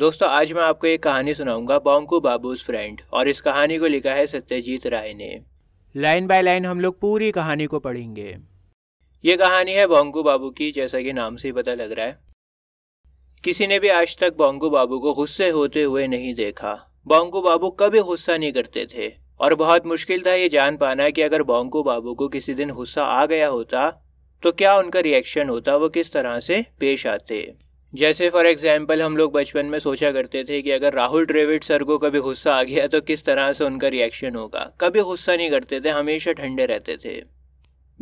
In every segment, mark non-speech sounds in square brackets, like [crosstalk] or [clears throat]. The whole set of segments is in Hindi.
दोस्तों आज मैं आपको एक कहानी सुनाऊंगा बोंकू बाबूज फ्रेंड और इस कहानी को लिखा है सत्यजीत राय ने लाइन बाय लाइन हम लोग पूरी कहानी को पढ़ेंगे ये कहानी है बोंकू बाबू की जैसा कि नाम से ही पता लग रहा है किसी ने भी आज तक बोंकू बाबू को गुस्से होते हुए नहीं देखा बोंकू बाबू कभी गुस्सा नहीं करते थे और बहुत मुश्किल था ये जान पाना कि अगर बोंकू बाबू को किसी दिन गुस्सा आ गया होता तो क्या उनका रिएक्शन होता वो किस तरह से पेश आते जैसे फॉर एग्जाम्पल हम लोग बचपन में सोचा करते थे कि अगर राहुल ड्रेविड सर को कभी गुस्सा आ गया तो किस तरह से उनका रिएक्शन होगा कभी गुस्सा नहीं करते थे हमेशा ठंडे रहते थे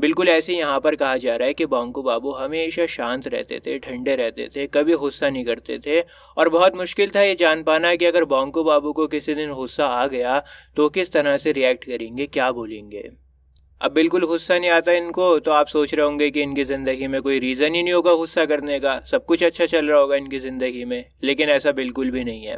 बिल्कुल ऐसे यहाँ पर कहा जा रहा है कि बोंकू बाबू हमेशा शांत रहते थे ठंडे रहते थे कभी गुस्सा नहीं करते थे और बहुत मुश्किल था ये जान पाना कि अगर बोंकू बाबू को किसी दिन गुस्सा आ गया तो किस तरह से रिएक्ट करेंगे क्या बोलेंगे अब बिल्कुल गुस्सा नहीं आता इनको तो आप सोच रहे होंगे कि इनकी ज़िंदगी में कोई रीज़न ही नहीं होगा गुस्सा करने का सब कुछ अच्छा चल रहा होगा इनकी ज़िंदगी में लेकिन ऐसा बिल्कुल भी नहीं है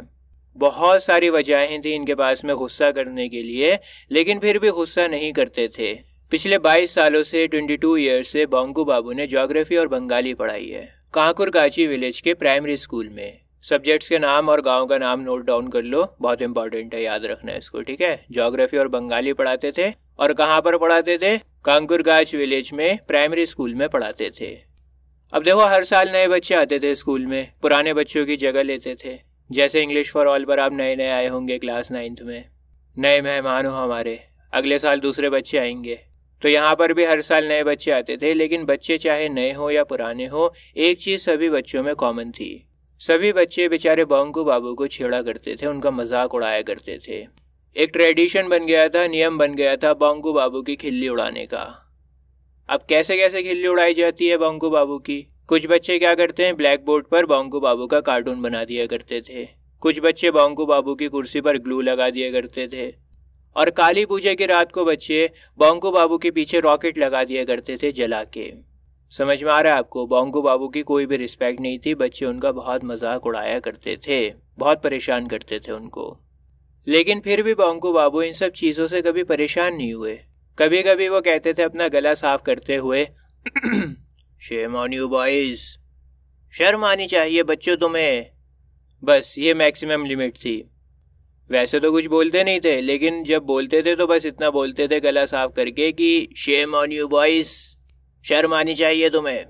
बहुत सारी वजहें थी इनके पास में गुस्सा करने के लिए लेकिन फिर भी गुस्सा नहीं करते थे पिछले 22 सालों से 22 ईयर्स से बोंगू बाबू ने जोग्राफी और बंगाली पढ़ाई है कांकुर काची विलेज के प्राइमरी स्कूल में सब्जेक्ट्स के नाम और गांव का नाम नोट डाउन कर लो बहुत इंपॉर्टेंट है याद रखना इसको ठीक है जोग्राफी और बंगाली पढ़ाते थे और कहाँ पर पढ़ाते थे कांकुरगाछ विलेज में प्राइमरी स्कूल में पढ़ाते थे अब देखो हर साल नए बच्चे आते थे स्कूल में पुराने बच्चों की जगह लेते थे जैसे इंग्लिश फॉर ऑल पर आप नए नए आए होंगे क्लास नाइन्थ में नए मेहमान हो हमारे अगले साल दूसरे बच्चे आएंगे तो यहाँ पर भी हर साल नए बच्चे आते थे लेकिन बच्चे चाहे नए हो या पुराने हो एक चीज़ सभी बच्चों में कॉमन थी सभी बच्चे बेचारे बोंकू बाबू को छेड़ा करते थे उनका मजाक उड़ाया करते थे एक ट्रेडिशन बन गया था नियम बन गया था बोंकू बाबू की खिल्ली उड़ाने का अब कैसे कैसे खिल्ली उड़ाई जाती है बोंकू बाबू की कुछ बच्चे क्या करते हैं ब्लैक बोर्ड पर बोंकू बाबू का कार्टून बना दिया करते थे कुछ बच्चे बोंकू बाबू की कुर्सी पर ग्लू लगा दिया करते थे और काली पूजा की रात को बच्चे बोंकू बाबू के पीछे रॉकेट लगा दिया करते थे जला के समझ में आ रहा है आपको बोंकू बाबू की कोई भी रिस्पेक्ट नहीं थी बच्चे उनका बहुत मजाक उड़ाया करते थे बहुत परेशान करते थे उनको लेकिन फिर भी बोंकू बाबू इन सब चीज़ों से कभी परेशान नहीं हुए कभी कभी वो कहते थे अपना गला साफ करते हुए शेम ऑन यू बॉयज शर्म आनी चाहिए बच्चों तुम्हें बस ये मैक्सिमम लिमिट थी वैसे तो कुछ बोलते नहीं थे लेकिन जब बोलते थे तो बस इतना बोलते थे गला साफ करके कि शेम ऑन यू बॉयज शर्म आनी चाहिए तुम्हें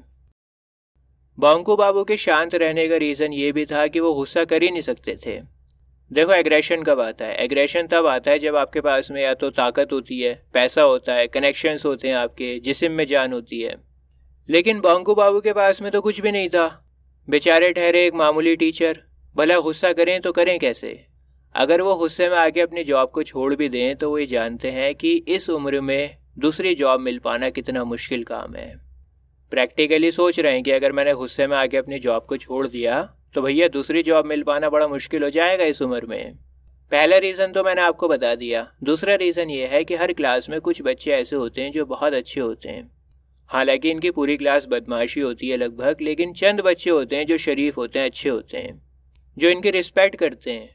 बोंकू बाबू के शांत रहने का रीज़न ये भी था कि वो गुस्सा कर ही नहीं सकते थे देखो एग्रेशन कब आता है एग्रेशन तब आता है जब आपके पास में या तो ताकत होती है पैसा होता है कनेक्शन होते हैं आपके जिसम में जान होती है लेकिन बंकू बाबू के पास में तो कुछ भी नहीं था बेचारे ठहरे एक मामूली टीचर भला गुस्सा करें तो करें कैसे अगर वो गुस्से में आके अपनी जॉब को छोड़ भी दें तो वे जानते हैं कि इस उम्र में दूसरी जॉब मिल पाना कितना मुश्किल काम है प्रैक्टिकली सोच रहे हैं कि अगर मैंने गुस्से में आके अपनी जॉब को छोड़ दिया तो भैया दूसरी जॉब मिल पाना बड़ा मुश्किल हो जाएगा इस उम्र में पहला रीज़न तो मैंने आपको बता दिया दूसरा रीज़न ये है कि हर क्लास में कुछ बच्चे ऐसे होते हैं जो बहुत अच्छे होते हैं हालांकि इनकी पूरी क्लास बदमाशी होती है लगभग लेकिन चंद बच्चे होते हैं जो शरीफ होते हैं अच्छे होते हैं जो इनकी रिस्पेक्ट करते हैं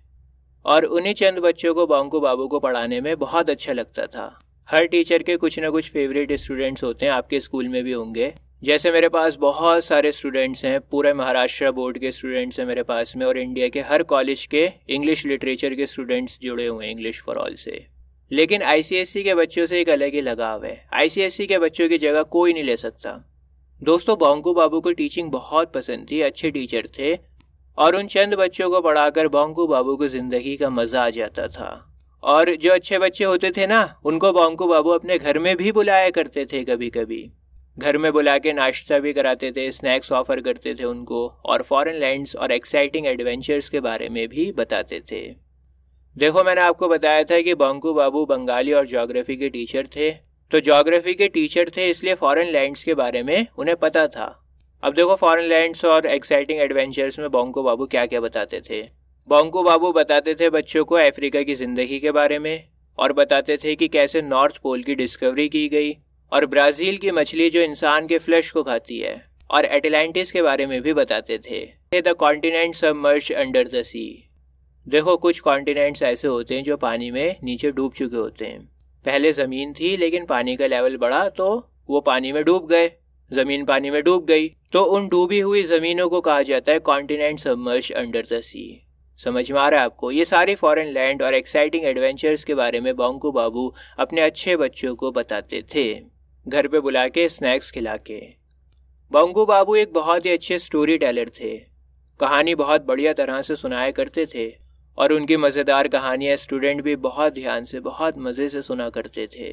और उन्हीं चंद बच्चों को बांकू बाबू को पढ़ाने में बहुत अच्छा लगता था हर टीचर के कुछ ना कुछ फेवरेट स्टूडेंट्स होते हैं आपके स्कूल में भी होंगे जैसे मेरे पास बहुत सारे स्टूडेंट्स हैं पूरे महाराष्ट्र बोर्ड के स्टूडेंट्स हैं मेरे पास में और इंडिया के हर कॉलेज के इंग्लिश लिटरेचर के स्टूडेंट्स जुड़े हुए हैं इंग्लिश फॉर ऑल से लेकिन आईसीएससी के बच्चों से एक अलग ही लगाव है आईसीएससी के बच्चों की जगह कोई नहीं ले सकता दोस्तों बोंकू बाबू को टीचिंग बहुत पसंद थी अच्छे टीचर थे और उन चंद बच्चों को पढ़ाकर बोंकू बाबू को जिंदगी का मजा आ जाता था और जो अच्छे बच्चे होते थे ना उनको बोंकू बाबू अपने घर में भी बुलाया करते थे कभी कभी घर में बुला के नाश्ता भी कराते थे स्नैक्स ऑफर करते थे उनको और फॉरेन लैंड्स और एक्साइटिंग एडवेंचर्स के बारे में भी बताते थे देखो मैंने आपको बताया था कि बंकू बाबू बंगाली और जोग्राफी के टीचर थे तो जोग्राफी के टीचर थे इसलिए फॉरेन लैंड्स के बारे में उन्हें पता था अब देखो फॉरेन लैंड्स और एक्साइटिंग एडवेंचर्स में बोंकू बाबू क्या क्या बताते थे बोंकू बाबू बताते थे बच्चों को अफ्रीका की ज़िंदगी के बारे में और बताते थे कि कैसे नॉर्थ पोल की डिस्कवरी की गई और ब्राज़ील की मछली जो इंसान के फ्लैश को खाती है और एटलांटिस के बारे में भी बताते थे the continent submerge under the sea देखो कुछ कॉन्टिनेंट्स ऐसे होते हैं जो पानी में नीचे डूब चुके होते हैं पहले ज़मीन थी लेकिन पानी का लेवल बढ़ा तो वो पानी में डूब गए ज़मीन पानी में डूब गई तो उन डूबी हुई ज़मीनों को कहा जाता है continent submerge under the sea समझ में आ रहा है आपको ये सारे फॉरेन लैंड और एक्साइटिंग एडवेंचर्स के बारे में बोंकू बाबू अपने अच्छे बच्चों को बताते थे घर पे बुला के स्नैक्स खिला के बंगू बाबू एक बहुत ही अच्छे स्टोरी टेलर थे कहानी बहुत बढ़िया तरह से सुनाया करते थे और उनकी मज़ेदार कहानियाँ स्टूडेंट भी बहुत ध्यान से बहुत मज़े से सुना करते थे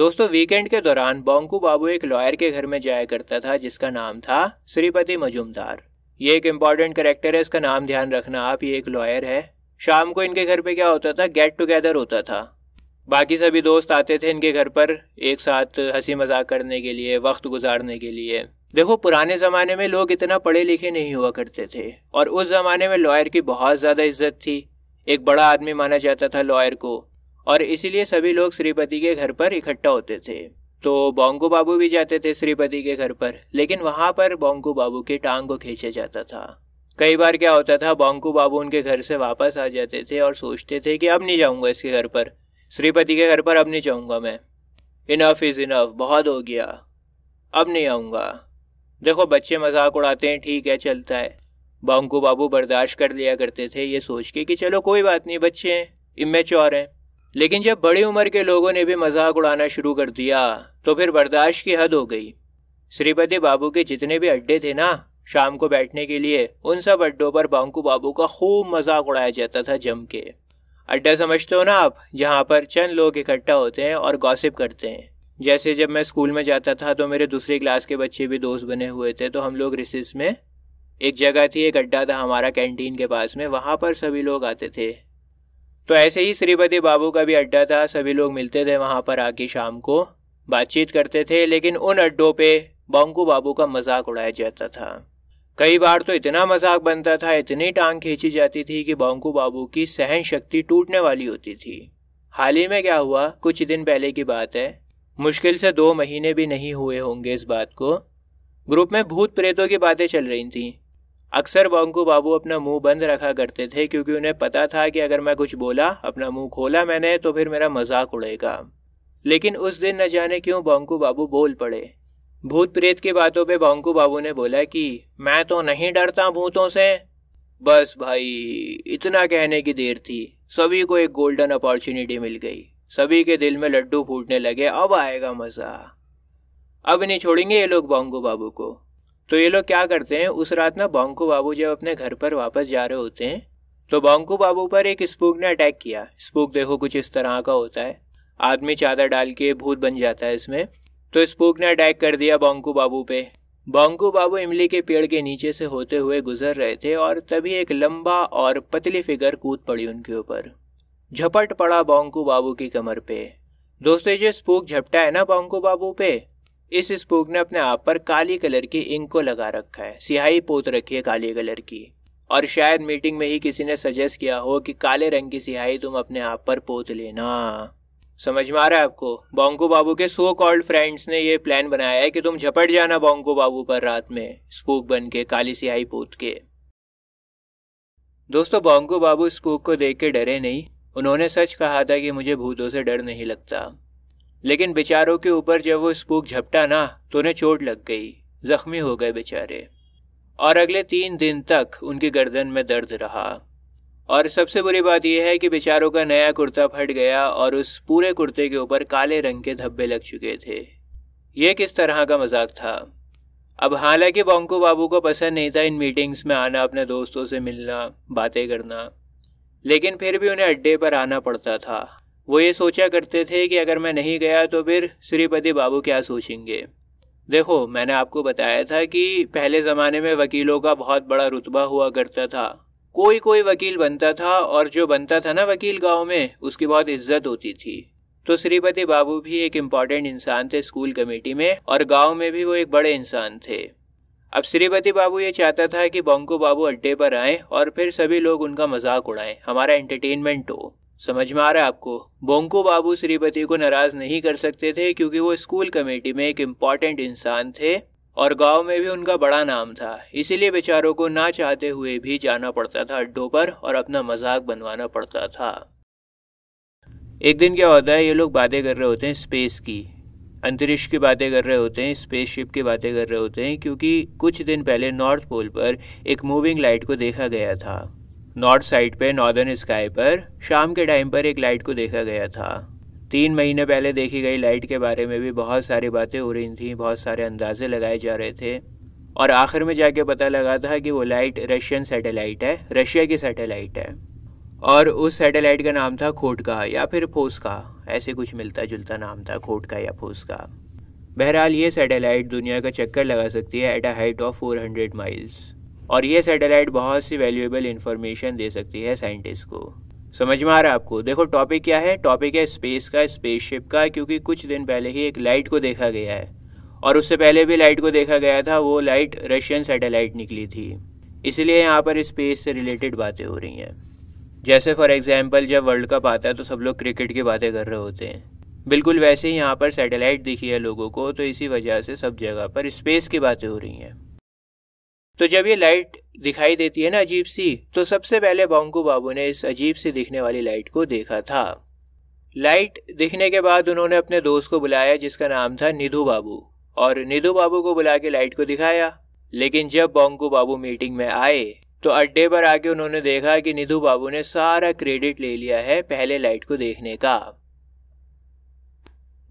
दोस्तों वीकेंड के दौरान बोंकू बाबू एक लॉयर के घर में जाया करता था जिसका नाम था श्रीपति मजुमदार ये एक इम्पॉर्टेंट करेक्टर है इसका नाम ध्यान रखना आप ये एक लॉयर है शाम को इनके घर पे क्या होता था गेट टुगेदर होता था बाकी सभी दोस्त आते थे इनके घर पर एक साथ हंसी मजाक करने के लिए वक्त गुजारने के लिए देखो पुराने ज़माने में लोग इतना पढ़े लिखे नहीं हुआ करते थे और उस ज़माने में लॉयर की बहुत ज़्यादा इज्जत थी एक बड़ा आदमी माना जाता था लॉयर को और इसीलिए सभी लोग श्रीपति के घर पर इकट्ठा होते थे तो बोंगू बाबू भी जाते थे श्रीपति के घर पर लेकिन वहां पर बोंगू बाबू के टांग को खींचा जाता था कई बार क्या होता था बोंगू बाबू उनके घर से वापस आ जाते थे और सोचते थे कि अब नहीं जाऊंगा इसके घर पर श्रीपति के घर पर अब नहीं जाऊंगा मैं इनफ इज़ इनफ बहुत हो गया अब नहीं आऊंगा देखो बच्चे मजाक उड़ाते हैं ठीक है चलता है बांकू बाबू बर्दाश्त कर लिया करते थे ये सोच के कि चलो कोई बात नहीं बच्चे हैं इमेच्योर हैं लेकिन जब बड़ी उम्र के लोगों ने भी मजाक उड़ाना शुरू कर दिया तो फिर बर्दाश्त की हद हो गई श्रीपति बाबू के जितने भी अड्डे थे ना शाम को बैठने के लिए उन सब अड्डों पर बांकू बाबू का खूब मजाक उड़ाया जाता था जम के अड्डा समझते हो ना आप जहाँ पर चंद लोग इकट्ठा होते हैं और गॉसिप करते हैं जैसे जब मैं स्कूल में जाता था तो मेरे दूसरी क्लास के बच्चे भी दोस्त बने हुए थे तो हम लोग रिसिस में एक जगह थी एक अड्डा था हमारा कैंटीन के पास में वहाँ पर सभी लोग आते थे तो ऐसे ही श्रीपति बाबू का भी अड्डा था सभी लोग मिलते थे वहाँ पर आके शाम को बातचीत करते थे लेकिन उन अड्डों पे बोंकू बाबू का मजाक उड़ाया जाता था कई बार तो इतना मजाक बनता था इतनी टांग खींची जाती थी कि बोंकू बाबू की सहन शक्ति टूटने वाली होती थी हाल ही में क्या हुआ कुछ दिन पहले की बात है मुश्किल से दो महीने भी नहीं हुए होंगे इस बात को ग्रुप में भूत प्रेतों की बातें चल रही थी अक्सर बोंकू बाबू अपना मुंह बंद रखा करते थे क्योंकि उन्हें पता था कि अगर मैं कुछ बोला अपना मुंह खोला मैंने तो फिर मेरा मजाक उड़ेगा लेकिन उस दिन न जाने क्यों बोंकू बाबू बोल पड़े भूत प्रेत की बातों पे बोंकू बाबू ने बोला कि मैं तो नहीं डरता भूतों से बस भाई इतना कहने की देर थी सभी को एक गोल्डन अपॉर्चुनिटी मिल गई सभी के दिल में लड्डू फूटने लगे अब आएगा मज़ा अब नहीं छोड़ेंगे ये लोग बोंकू बाबू को तो ये लोग क्या करते हैं उस रात ना बोंकू बाबू जब अपने घर पर वापस जा रहे होते हैं तो बोंकू बाबू पर एक स्पूक ने अटैक किया स्पूक देखो कुछ इस तरह का होता है आदमी चादर डाल के भूत बन जाता है इसमें तो स्पूक ने अटैक कर दिया बोंकू बाबू पे बोंकू बाबू इमली के पेड़ के नीचे से होते हुए गुजर रहे थे और तभी एक लंबा और पतली फिगर कूद पड़ी उनके ऊपर झपट पड़ा बोंकू बाबू की कमर पे दोस्तों जो स्पूक झपटा है ना बोंकू बाबू पे इस स्पूक ने अपने आप पर काली कलर की इंक को लगा रखा है सियाही पोत रखी है काली कलर की और शायद मीटिंग में ही किसी ने सजेस्ट किया हो कि काले रंग की सियाही तुम अपने आप पर पोत लेना समझ में आ रहा है आपको बोंको बाबू के सो कॉल्ड फ्रेंड्स ने ये प्लान बनाया है कि तुम झपट जाना बोंको बाबू पर रात में स्पूक बन के काली सियाही पोत के दोस्तों बोंको बाबू स्पूक को देख के डरे नहीं उन्होंने सच कहा था कि मुझे भूतों से डर नहीं लगता लेकिन बेचारों के ऊपर जब वो स्पूक झपटा ना तो उन्हें चोट लग गई जख्मी हो गए बेचारे और अगले तीन दिन तक उनकी गर्दन में दर्द रहा और सबसे बुरी बात यह है कि बेचारों का नया कुर्ता फट गया और उस पूरे कुर्ते के ऊपर काले रंग के धब्बे लग चुके थे यह किस तरह का मजाक था अब हालांकि बोंको बाबू को पसंद नहीं था इन मीटिंग्स में आना अपने दोस्तों से मिलना बातें करना लेकिन फिर भी उन्हें अड्डे पर आना पड़ता था वो ये सोचा करते थे कि अगर मैं नहीं गया तो फिर श्रीपति बाबू क्या सोचेंगे देखो मैंने आपको बताया था कि पहले ज़माने में वकीलों का बहुत बड़ा रुतबा हुआ करता था कोई कोई वकील बनता था और जो बनता था ना वकील गांव में उसकी बहुत इज्जत होती थी तो श्रीपति बाबू भी एक इम्पॉर्टेंट इंसान थे स्कूल कमेटी में और गांव में भी वो एक बड़े इंसान थे अब श्रीपति बाबू ये चाहता था कि बोंकू बाबू अड्डे पर आए और फिर सभी लोग उनका मजाक उड़ाएं हमारा एंटरटेनमेंट हो समझ में आ रहा है आपको बोंकू बाबू श्रीपति को नाराज नहीं कर सकते थे क्योंकि वो स्कूल कमेटी में एक इम्पॉर्टेंट इंसान थे और गांव में भी उनका बड़ा नाम था इसीलिए बेचारों को ना चाहते हुए भी जाना पड़ता था अड्डों पर और अपना मजाक बनवाना पड़ता था एक दिन क्या होता है ये लोग बातें कर रहे होते हैं स्पेस की अंतरिक्ष की बातें कर रहे होते हैं स्पेसशिप की बातें कर रहे होते हैं क्योंकि कुछ दिन पहले नॉर्थ पोल पर एक मूविंग लाइट को देखा गया था नॉर्थ साइड पे नॉर्दर्न स्काई पर शाम के टाइम पर एक लाइट को देखा गया था तीन महीने पहले देखी गई लाइट के बारे में भी बहुत सारी बातें हो रही थी बहुत सारे अंदाजे लगाए जा रहे थे और आखिर में जाके पता लगा था कि वो लाइट रशियन सैटेलाइट है रशिया की सैटेलाइट है और उस सैटेलाइट का नाम था खोटका या फिर फोसका ऐसे कुछ मिलता जुलता नाम था खोटका या फोस का बहरहाल ये सैटेलाइट दुनिया का चक्कर लगा सकती है at a height of 400 miles और ये सैटेलाइट बहुत सी वैल्यूएबल इन्फॉर्मेशन दे सकती है साइंटिस्ट को समझ में आ रहा है आपको देखो टॉपिक क्या है टॉपिक है स्पेस का स्पेसशिप का क्योंकि कुछ दिन पहले ही एक लाइट को देखा गया है और उससे पहले भी लाइट को देखा गया था वो लाइट रशियन सैटेलाइट निकली थी इसलिए यहाँ पर स्पेस से रिलेटेड बातें हो रही हैं जैसे फॉर एग्जाम्पल जब वर्ल्ड कप आता है तो सब लोग क्रिकेट की बातें कर रहे होते हैं बिल्कुल वैसे ही यहाँ पर सैटेलाइट दिखी है लोगों को तो इसी वजह से सब जगह पर स्पेस की बातें हो रही हैं तो जब ये लाइट दिखाई देती है ना अजीब सी तो सबसे पहले बोंकू बाबू ने इस अजीब सी दिखने वाली लाइट को देखा था लाइट दिखने के बाद उन्होंने अपने दोस्त को बुलाया जिसका नाम था निधु बाबू और निधु बाबू को बुला के लाइट को दिखाया लेकिन जब बोंकू बाबू मीटिंग में आए तो अड्डे पर आके उन्होंने देखा कि निधु बाबू ने सारा क्रेडिट ले लिया है पहले लाइट को देखने का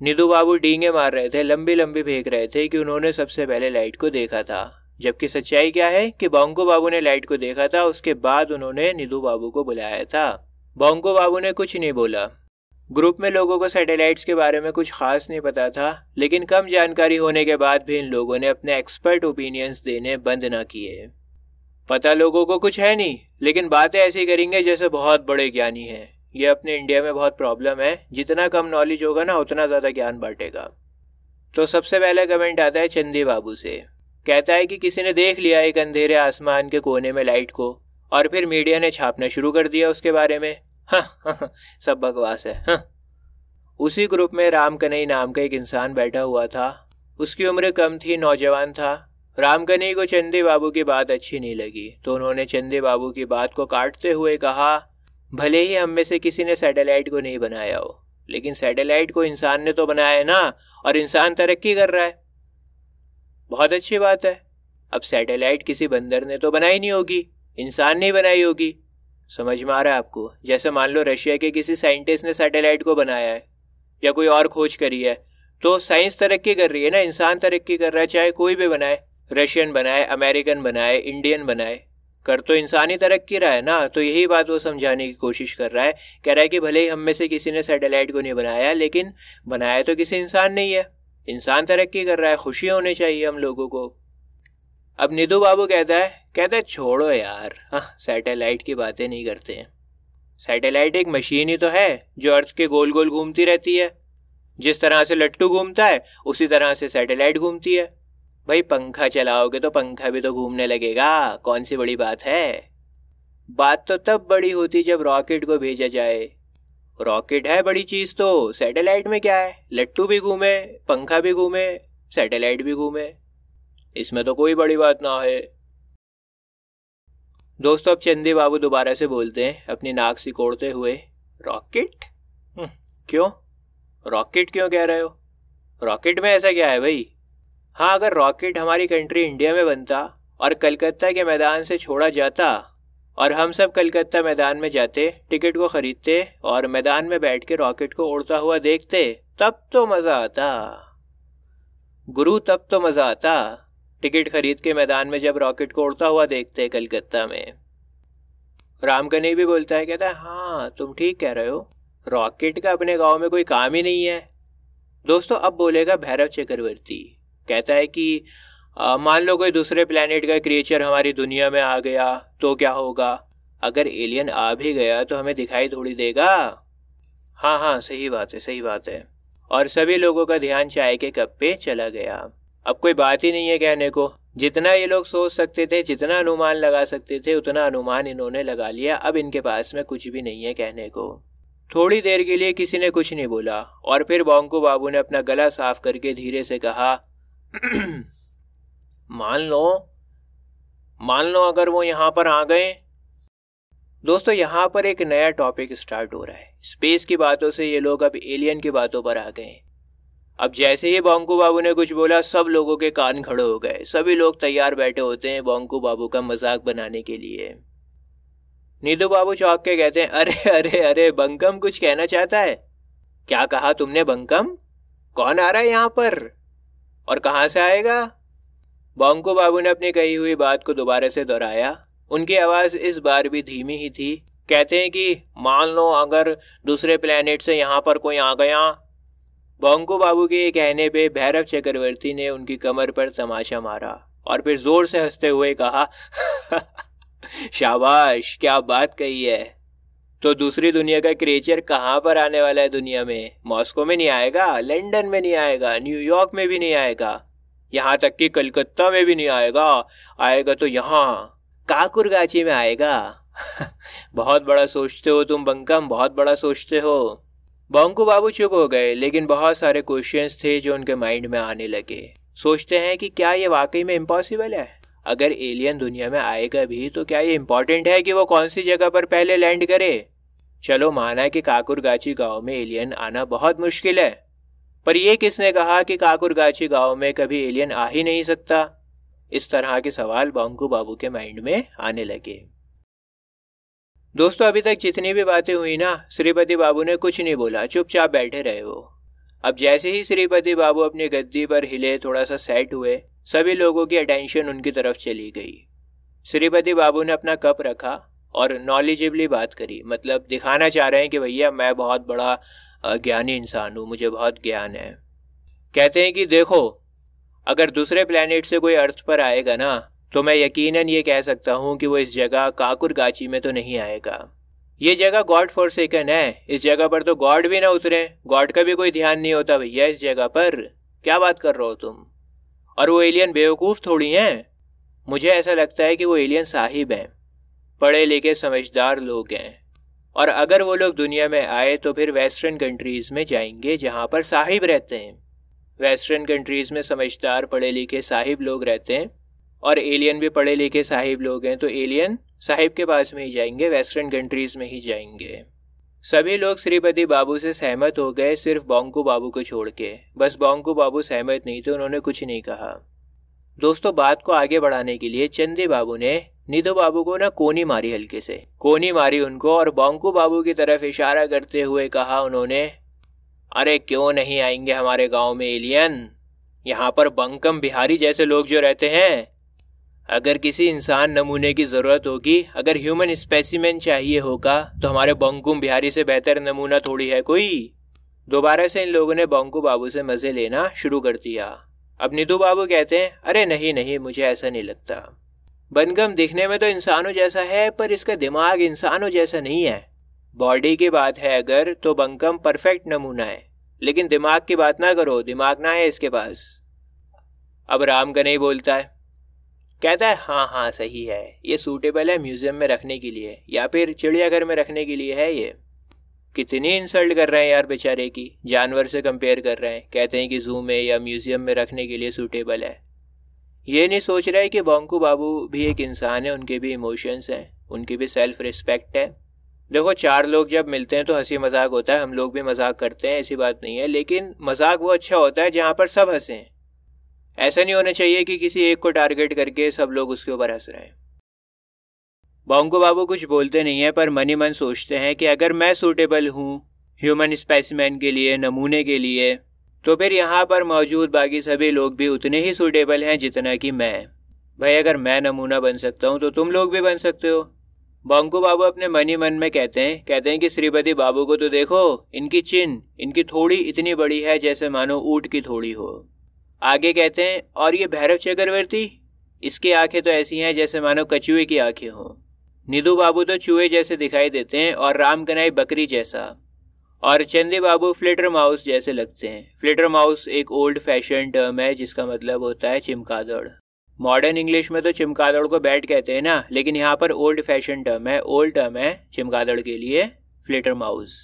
निधु बाबू डींगे मार रहे थे लंबी लंबी फेंक रहे थे कि उन्होंने सबसे पहले लाइट को देखा था जबकि सच्चाई क्या है कि बोंगो बाबू ने लाइट को देखा था उसके बाद उन्होंने निधु बाबू को बुलाया था बोंगो बाबू ने कुछ नहीं बोला ग्रुप में लोगों को सैटेलाइट्स के बारे में कुछ खास नहीं पता था लेकिन कम जानकारी होने के बाद भी इन लोगों ने अपने एक्सपर्ट ओपिनियंस देने बंद ना किए पता लोगों को कुछ है नहीं लेकिन बातें ऐसी करेंगे जैसे बहुत बड़े ज्ञानी हैं यह अपने इंडिया में बहुत प्रॉब्लम है जितना कम नॉलेज होगा ना उतना ज़्यादा ज्ञान बांटेगा तो सबसे पहला कमेंट आता है चंदी बाबू से कहता है कि किसी ने देख लिया एक अंधेरे आसमान के कोने में लाइट को और फिर मीडिया ने छापना शुरू कर दिया उसके बारे में हाँ, हाँ, हाँ सब बकवास है हाँ उसी ग्रुप में राम नाम का एक इंसान बैठा हुआ था उसकी उम्र कम थी नौजवान था राम को चंदे बाबू की बात अच्छी नहीं लगी तो उन्होंने चंदे बाबू की बात को काटते हुए कहा भले ही हम में से किसी ने सैटेलाइट को नहीं बनाया हो लेकिन सैटेलाइट को इंसान ने तो बनाया है ना और इंसान तरक्की कर रहा है बहुत अच्छी बात है अब सैटेलाइट किसी बंदर ने तो बनाई नहीं होगी इंसान ने बनाई होगी समझ में आ रहा है आपको जैसे मान लो रशिया के किसी साइंटिस्ट ने सैटेलाइट को बनाया है या कोई और खोज करी है तो साइंस तरक्की कर रही है ना इंसान तरक्की कर रहा है चाहे कोई भी बनाए रशियन बनाए अमेरिकन बनाए इंडियन बनाए कर तो इंसान ही तरक्की रहा है ना तो यही बात वो समझाने की कोशिश कर रहा है कह रहा है कि भले ही हम में से किसी ने सैटेलाइट को नहीं बनाया लेकिन बनाया तो किसी इंसान नहीं है इंसान तरक्की कर रहा है खुशी होनी चाहिए हम लोगों को अब निधु बाबू कहता है कहता है छोड़ो यार हाँ सैटेलाइट की बातें नहीं करते हैं सैटेलाइट एक मशीन ही तो है जो अर्थ के गोल गोल घूमती रहती है जिस तरह से लट्टू घूमता है उसी तरह से सैटेलाइट घूमती है भाई पंखा चलाओगे तो पंखा भी तो घूमने लगेगा कौन सी बड़ी बात है बात तो तब बड़ी होती जब रॉकेट को भेजा जाए रॉकेट है बड़ी चीज तो सैटेलाइट में क्या है लट्टू भी घूमे पंखा भी घूमे सैटेलाइट भी घूमे इसमें तो कोई बड़ी बात ना है दोस्तों अब चंदी बाबू दोबारा से बोलते हैं अपनी नाक सिकोड़ते हुए रॉकेट हम्म, क्यों रॉकेट क्यों कह रहे हो रॉकेट में ऐसा क्या है भाई हाँ अगर रॉकेट हमारी कंट्री इंडिया में बनता और कलकत्ता के मैदान से छोड़ा जाता और हम सब कलकत्ता मैदान में जाते टिकट को खरीदते और मैदान में बैठ के रॉकेट को उड़ता हुआ देखते तब तो मज़ा आता गुरु तब तो मज़ा आता टिकट खरीद के मैदान में जब रॉकेट को उड़ता हुआ देखते कलकत्ता में राम भी बोलता है कहता है हाँ तुम ठीक कह रहे हो रॉकेट का अपने गांव में कोई काम ही नहीं है दोस्तों अब बोलेगा भैरव चक्रवर्ती कहता है कि मान लो कोई दूसरे प्लेनेट का क्रिएचर हमारी दुनिया में आ गया तो क्या होगा अगर एलियन आ भी गया तो हमें दिखाई थोड़ी देगा हाँ हाँ सही बात है सही बात है और सभी लोगों का ध्यान चाय के कप पे चला गया अब कोई बात ही नहीं है कहने को जितना ये लोग सोच सकते थे जितना अनुमान लगा सकते थे उतना अनुमान इन्होंने लगा लिया अब इनके पास में कुछ भी नहीं है कहने को थोड़ी देर के लिए किसी ने कुछ नहीं बोला और फिर बोंकू बाबू ने अपना गला साफ करके धीरे से कहा [clears throat] मान लो मान लो अगर वो यहां पर आ गए दोस्तों यहां पर एक नया टॉपिक स्टार्ट हो रहा है स्पेस की बातों से ये लोग अब एलियन की बातों पर आ गए अब जैसे ही बोंकू बाबू ने कुछ बोला सब लोगों के कान खड़े हो गए सभी लोग तैयार बैठे होते हैं बोंकू बाबू का मजाक बनाने के लिए नीतू बाबू चौक के कहते हैं अरे अरे अरे बंकम कुछ कहना चाहता है क्या कहा तुमने बंकम कौन आ रहा है यहां पर और कहां से आएगा बोंको बाबू ने अपनी कही हुई बात को दोबारा से दोहराया उनकी आवाज़ इस बार भी धीमी ही थी कहते हैं कि मान लो अगर दूसरे प्लेनेट से यहाँ पर कोई आ गया बोंको बाबू के कहने पे भैरव चक्रवर्ती ने उनकी कमर पर तमाशा मारा और फिर जोर से हंसते हुए कहा [laughs] शाबाश क्या बात कही है तो दूसरी दुनिया का क्रिएचर कहाँ पर आने वाला है दुनिया में मॉस्को में नहीं आएगा लंदन में नहीं आएगा न्यूयॉर्क में भी नहीं आएगा यहाँ तक कि कलकत्ता में भी नहीं आएगा आएगा तो यहाँ काकुरगाची में आएगा [laughs] बहुत बड़ा सोचते हो तुम बंकम बहुत बड़ा सोचते हो बंकू बाबू चुप हो गए लेकिन बहुत सारे क्वेश्चंस थे जो उनके माइंड में आने लगे सोचते हैं कि क्या ये वाकई में इम्पॉसिबल है अगर एलियन दुनिया में आएगा भी तो क्या ये इम्पोर्टेंट है कि वो कौन सी जगह पर पहले लैंड करे चलो माना कि काकुरगाची गांव में एलियन आना बहुत मुश्किल है पर यह किसने कहा कि काकुरगाछी गांव में कभी एलियन आ ही नहीं सकता इस तरह के सवाल बोंकू बाबू के माइंड में आने लगे दोस्तों अभी तक जितनी भी बातें हुई ना श्रीपति बाबू ने कुछ नहीं बोला चुपचाप बैठे रहे वो अब जैसे ही श्रीपति बाबू अपनी गद्दी पर हिले थोड़ा सा सेट हुए सभी लोगों की अटेंशन उनकी तरफ चली गई श्रीपति बाबू ने अपना कप रखा और नॉलेजेबली बात करी मतलब दिखाना चाह रहे हैं कि भैया मैं बहुत बड़ा अज्ञानी इंसान हूँ मुझे बहुत ज्ञान है कहते हैं कि देखो अगर दूसरे प्लानिट से कोई अर्थ पर आएगा ना तो मैं यकीनन ये कह सकता हूँ कि वो इस जगह काकुर गाची में तो नहीं आएगा ये जगह गॉड फॉर सेकन है इस जगह पर तो गॉड भी ना उतरे गॉड का भी कोई ध्यान नहीं होता भैया इस जगह पर क्या बात कर रहे हो तुम और वो एलियन बेवकूफ़ थोड़ी हैं मुझे ऐसा लगता है कि वो एलियन साहिब हैं पढ़े लिखे समझदार लोग हैं और अगर वो लोग दुनिया में आए तो फिर वेस्टर्न कंट्रीज़ में जाएंगे जहाँ पर साहिब रहते हैं वेस्टर्न कंट्रीज़ में समझदार पढ़े लिखे साहिब लोग रहते हैं और एलियन भी पढ़े लिखे साहिब लोग हैं तो एलियन साहिब के पास में ही जाएंगे वेस्टर्न कंट्रीज़ में ही जाएंगे सभी लोग श्रीपति बाबू से सहमत हो गए सिर्फ बोंकू बाबू को छोड़ के बस बोंकू बाबू सहमत नहीं थे उन्होंने कुछ नहीं कहा दोस्तों बात को आगे बढ़ाने के लिए चंदी बाबू ने नीतू बाबू को ना कोनी मारी हल्के से कोनी मारी उनको और बोंकू बाबू की तरफ इशारा करते हुए कहा उन्होंने अरे क्यों नहीं आएंगे हमारे गांव में एलियन यहाँ पर बंकम बिहारी जैसे लोग जो रहते हैं अगर किसी इंसान नमूने की ज़रूरत होगी अगर ह्यूमन स्पेसिमेन चाहिए होगा तो हमारे बंकुम बिहारी से बेहतर नमूना थोड़ी है कोई दोबारा से इन लोगों ने बंकू बाबू से मज़े लेना शुरू कर दिया अब निधु बाबू कहते हैं अरे नहीं नहीं मुझे ऐसा नहीं लगता बनगम दिखने में तो इंसानों जैसा है पर इसका दिमाग इंसानों जैसा नहीं है बॉडी की बात है अगर तो बंकम परफेक्ट नमूना है लेकिन दिमाग की बात ना करो दिमाग ना है इसके पास अब राम का नहीं बोलता है कहता है हाँ हाँ सही है ये सूटेबल है म्यूजियम में रखने के लिए या फिर चिड़ियाघर में रखने के लिए है ये कितनी इंसल्ट कर रहे हैं यार बेचारे की जानवर से कंपेयर कर रहे हैं कहते हैं कि जू में या म्यूजियम में रखने के लिए सूटेबल है ये नहीं सोच रहे कि बोंकू बाबू भी एक इंसान है उनके भी इमोशंस हैं उनकी भी सेल्फ रिस्पेक्ट है देखो चार लोग जब मिलते हैं तो हंसी मजाक होता है हम लोग भी मजाक करते हैं ऐसी बात नहीं है लेकिन मजाक वो अच्छा होता है जहाँ पर सब हंसे ऐसा नहीं होना चाहिए कि किसी एक को टारगेट करके सब लोग उसके ऊपर हंस रहे हैं बोंकू बाबू कुछ बोलते नहीं है पर मनी मन सोचते हैं कि अगर मैं सूटेबल हूँ ह्यूमन स्पेसिमैन के लिए नमूने के लिए तो फिर यहाँ पर मौजूद बाकी सभी लोग भी उतने ही सूटेबल हैं जितना कि मैं भाई अगर मैं नमूना बन सकता हूँ तो तुम लोग भी बन सकते हो बंकू बाबू अपने मन ही मन में कहते हैं कहते हैं कि श्रीपति बाबू को तो देखो इनकी चिन इनकी थोड़ी इतनी बड़ी है जैसे मानो ऊँट की थोड़ी हो आगे कहते हैं और ये भैरव चक्रवर्ती इसकी आंखें तो ऐसी हैं जैसे मानो कछुए की आंखें हों निधु बाबू तो चूहे जैसे दिखाई देते हैं और राम कनाई बकरी जैसा और चंदे बाबू फ्लिटर माउस जैसे लगते हैं फ्लिटर माउस एक ओल्ड फैशन टर्म है जिसका मतलब होता है चिमकादड़ मॉडर्न इंग्लिश में तो चिमकादड़ को बैट कहते हैं ना लेकिन यहाँ पर ओल्ड फैशन टर्म है ओल्ड टर्म है चिमकादड़ के लिए फ्लिटर माउस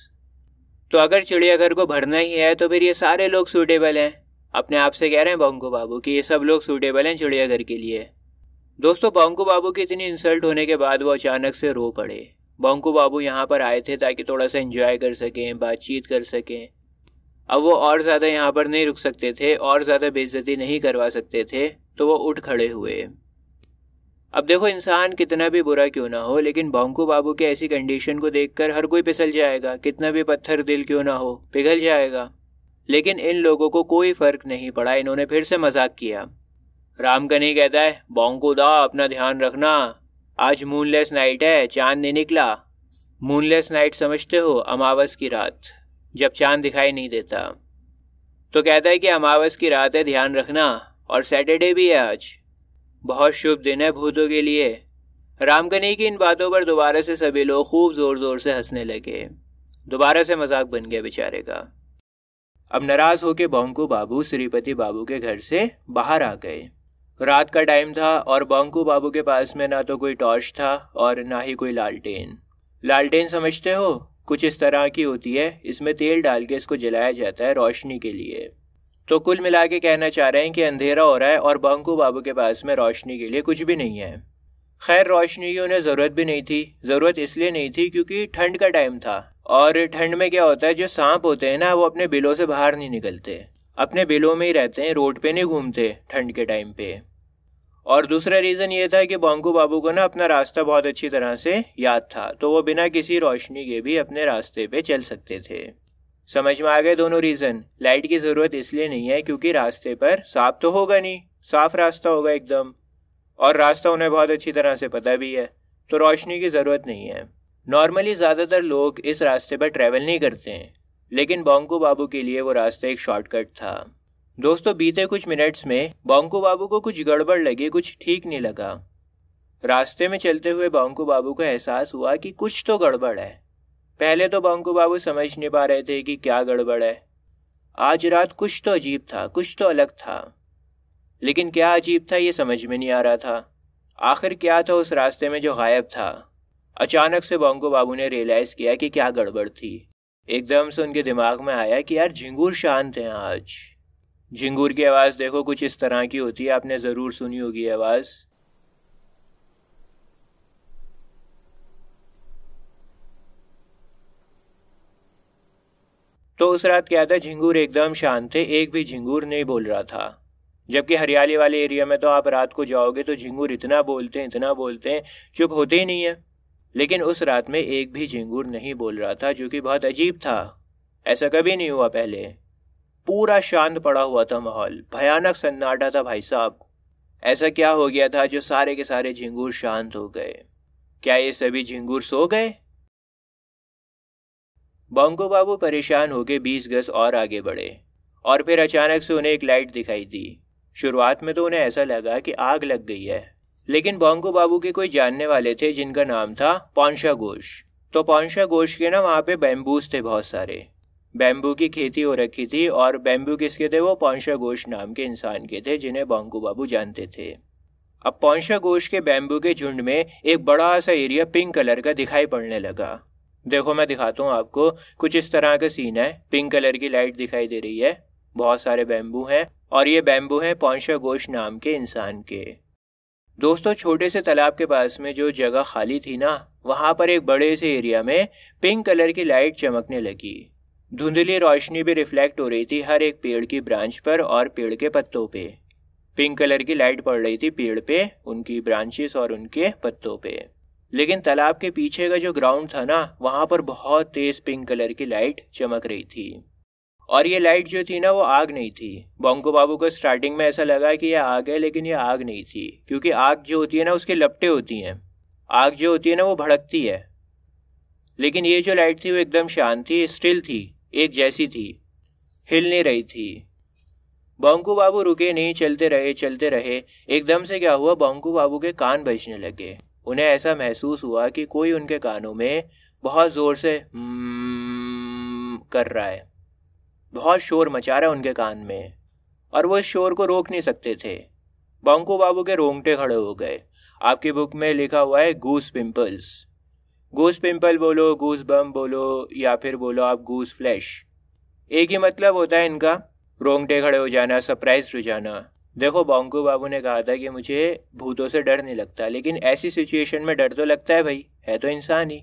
तो अगर चिड़ियाघर को भरना ही है तो फिर ये सारे लोग सूटेबल हैं अपने आप से कह रहे हैं बोंको बाबू कि ये सब लोग सूटेबल हैं चिड़ियाघर के लिए दोस्तों बोंको बाबू की इतनी इंसल्ट होने के बाद वो अचानक से रो पड़े बोंकू बाबू यहाँ पर आए थे ताकि थोड़ा सा इंजॉय कर सकें बातचीत कर सकें अब वो और ज़्यादा यहाँ पर नहीं रुक सकते थे और ज़्यादा बेइज्जती नहीं करवा सकते थे तो वो उठ खड़े हुए अब देखो इंसान कितना भी बुरा क्यों ना हो लेकिन बोंकू बाबू की ऐसी कंडीशन को देखकर हर कोई पिसल जाएगा कितना भी पत्थर दिल क्यों ना हो पिघल जाएगा लेकिन इन लोगों को कोई फर्क नहीं पड़ा इन्होंने फिर से मजाक किया राम नहीं कहता है बोंकू दा अपना ध्यान रखना आज मूनलेस नाइट है चांद नहीं निकला मूनलेस नाइट समझते हो अमावस की रात जब चांद दिखाई नहीं देता तो कहता है कि अमावस की रात है ध्यान रखना और सैटरडे भी है आज बहुत शुभ दिन है भूतों के लिए रामकनी की इन बातों पर दोबारा से सभी लोग खूब जोर जोर से हंसने लगे दोबारा से मजाक बन गया बेचारे का अब नाराज होकर बोंकू बाबू श्रीपति बाबू के घर से बाहर आ गए रात का टाइम था और बंकू बाबू के पास में ना तो कोई टॉर्च था और ना ही कोई लालटेन लालटेन समझते हो कुछ इस तरह की होती है इसमें तेल डाल के इसको जलाया जाता है रोशनी के लिए तो कुल मिला के कहना चाह रहे हैं कि अंधेरा हो रहा है और बंकू बाबू के पास में रोशनी के लिए कुछ भी नहीं है खैर रोशनी की उन्हें ज़रूरत भी नहीं थी ज़रूरत इसलिए नहीं थी क्योंकि ठंड का टाइम था और ठंड में क्या होता है जो सांप होते हैं ना वो अपने बिलों से बाहर नहीं निकलते अपने बिलों में ही रहते हैं रोड पे नहीं घूमते ठंड के टाइम पे और दूसरा रीज़न ये था कि बोंकू बाबू को ना अपना रास्ता बहुत अच्छी तरह से याद था तो वो बिना किसी रोशनी के भी अपने रास्ते पे चल सकते थे समझ में आ गए दोनों रीज़न लाइट की ज़रूरत इसलिए नहीं है क्योंकि रास्ते पर साफ तो होगा नहीं साफ रास्ता होगा एकदम और रास्ता उन्हें बहुत अच्छी तरह से पता भी है तो रोशनी की ज़रूरत नहीं है नॉर्मली ज़्यादातर लोग इस रास्ते पर ट्रैवल नहीं करते हैं लेकिन बोंकू बाबू के लिए वो रास्ता एक शॉर्टकट था दोस्तों बीते कुछ मिनट्स में बोंको बाबू को कुछ गड़बड़ लगी कुछ ठीक नहीं लगा रास्ते में चलते हुए बोंको बाबू को एहसास हुआ कि कुछ तो गड़बड़ है पहले तो बोंको बाबू समझ नहीं पा रहे थे कि क्या गड़बड़ है आज रात कुछ तो अजीब था कुछ तो अलग था लेकिन क्या अजीब था ये समझ में नहीं आ रहा था आखिर क्या था उस रास्ते में जो गायब था अचानक से बोंको बाबू ने रियलाइज़ किया कि क्या गड़बड़ थी एकदम से उनके दिमाग में आया कि यार झिंगूर शांत हैं आज झिंगूर की आवाज़ देखो कुछ इस तरह की होती है आपने ज़रूर सुनी होगी आवाज़ तो उस रात क्या था झिंगूर एकदम शांत थे एक भी झिंगूर नहीं बोल रहा था जबकि हरियाली वाले एरिया में तो आप रात को जाओगे तो झिंगूर इतना बोलते हैं इतना बोलते हैं चुप होते ही नहीं है लेकिन उस रात में एक भी झिंगूर नहीं बोल रहा था जो कि बहुत अजीब था ऐसा कभी नहीं हुआ पहले पूरा शांत पड़ा हुआ था माहौल भयानक सन्नाटा था भाई साहब ऐसा क्या हो गया था जो सारे के सारे झिंगूर शांत हो गए क्या ये सभी झिंगूर सो गए बंको बाबू परेशान होकर बीस गज और आगे बढ़े और फिर अचानक से उन्हें एक लाइट दिखाई दी शुरुआत में तो उन्हें ऐसा लगा कि आग लग गई है लेकिन बोंगो बाबू के कोई जानने वाले थे जिनका नाम था पौशा घोष तो पौशा घोष के ना वहाँ पे बैम्बूज थे बहुत सारे बैम्बू की खेती हो रखी थी और बैम्बू किसके थे वो पौशा घोष नाम के इंसान के थे जिन्हें बोंकू बाबू जानते थे अब पौशा घोष के बैम्बू के झुंड में एक बड़ा सा एरिया पिंक कलर का दिखाई पड़ने लगा देखो मैं दिखाता हूँ आपको कुछ इस तरह का सीन है पिंक कलर की लाइट दिखाई दे रही है बहुत सारे बैम्बू हैं और ये बैम्बू हैं पौशा घोष नाम के इंसान के दोस्तों छोटे से तालाब के पास में जो जगह खाली थी ना वहां पर एक बड़े से एरिया में पिंक कलर की लाइट चमकने लगी धुंधली रोशनी भी रिफ्लेक्ट हो रही थी हर एक पेड़ की ब्रांच पर और पेड़ के पत्तों पे पिंक कलर की लाइट पड़ रही थी पेड़ पे उनकी ब्रांचेस और उनके पत्तों पे लेकिन तालाब के पीछे का जो ग्राउंड था ना वहां पर बहुत तेज पिंक कलर की लाइट चमक रही थी और ये लाइट जो थी ना वो आग नहीं थी बोंको बाबू को स्टार्टिंग में ऐसा लगा कि यह आग है लेकिन यह आग नहीं थी क्योंकि आग जो होती है ना उसके लपटे होती हैं आग जो होती है ना वो भड़कती है लेकिन ये जो लाइट थी वो एकदम शांत थी स्टिल थी एक जैसी थी हिल नहीं रही थी बोंकू बाबू रुके नहीं चलते रहे चलते रहे एकदम से क्या हुआ बोंकू बाबू के कान बजने लगे उन्हें ऐसा महसूस हुआ कि कोई उनके कानों में बहुत ज़ोर से हम्म कर रहा है बहुत शोर मचा रहा है उनके कान में और वो इस शोर को रोक नहीं सकते थे बोंकू बाबू के रोंगटे खड़े हो गए आपकी बुक में लिखा हुआ है गूस पिम्पल्स गूस पिंपल बोलो गूस बम बोलो या फिर बोलो आप गूस फ्लैश एक ही मतलब होता है इनका रोंगटे खड़े हो जाना सरप्राइज हो जाना देखो बोंकू बाबू ने कहा था कि मुझे भूतों से डर नहीं लगता लेकिन ऐसी सिचुएशन में डर तो लगता है भाई है तो इंसान ही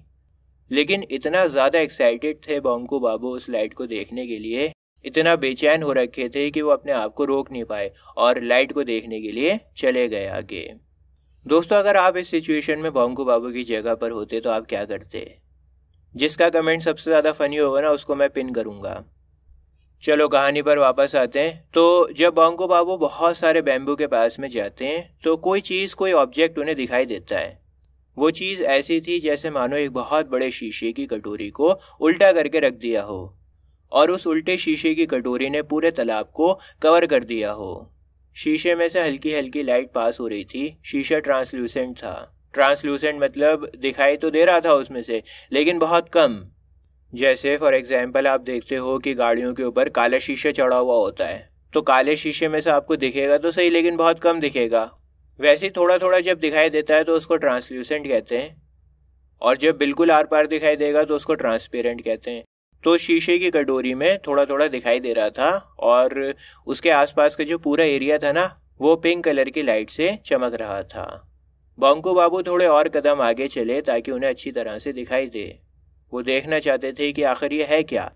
लेकिन इतना ज़्यादा एक्साइटेड थे बोंकू बाबू उस लाइट को देखने के लिए इतना बेचैन हो रखे थे कि वो अपने आप को रोक नहीं पाए और लाइट को देखने के लिए चले गए आगे दोस्तों अगर आप इस सिचुएशन में बोंकू बाबू की जगह पर होते तो आप क्या करते जिसका कमेंट सबसे ज़्यादा फनी होगा ना उसको मैं पिन करूँगा चलो कहानी पर वापस आते हैं तो जब बॉन्को बाबू बहुत सारे बैम्बू के पास में जाते हैं तो कोई चीज़ कोई ऑब्जेक्ट उन्हें दिखाई देता है वो चीज़ ऐसी थी जैसे मानो एक बहुत बड़े शीशे की कटोरी को उल्टा करके रख दिया हो और उस उल्टे शीशे की कटोरी ने पूरे तालाब को कवर कर दिया हो शीशे में से हल्की हल्की लाइट पास हो रही थी शीशा ट्रांसल्यूसेंट था ट्रांसल्यूसेंट मतलब दिखाई तो दे रहा था उसमें से लेकिन बहुत कम जैसे फॉर एग्जाम्पल आप देखते हो कि गाड़ियों के ऊपर काला शीशा चढ़ा हुआ होता है तो काले शीशे में से आपको दिखेगा तो सही लेकिन बहुत कम दिखेगा वैसे थोड़ा थोड़ा जब दिखाई देता है तो उसको ट्रांसल्यूसेंट कहते हैं और जब बिल्कुल आर पार दिखाई देगा तो उसको ट्रांसपेरेंट कहते हैं तो शीशे की कटोरी में थोड़ा थोड़ा दिखाई दे रहा था और उसके आसपास का जो पूरा एरिया था ना वो पिंक कलर की लाइट से चमक रहा था बोंको बाबू थोड़े और कदम आगे चले ताकि उन्हें अच्छी तरह से दिखाई दे वो देखना चाहते थे कि आखिर ये है क्या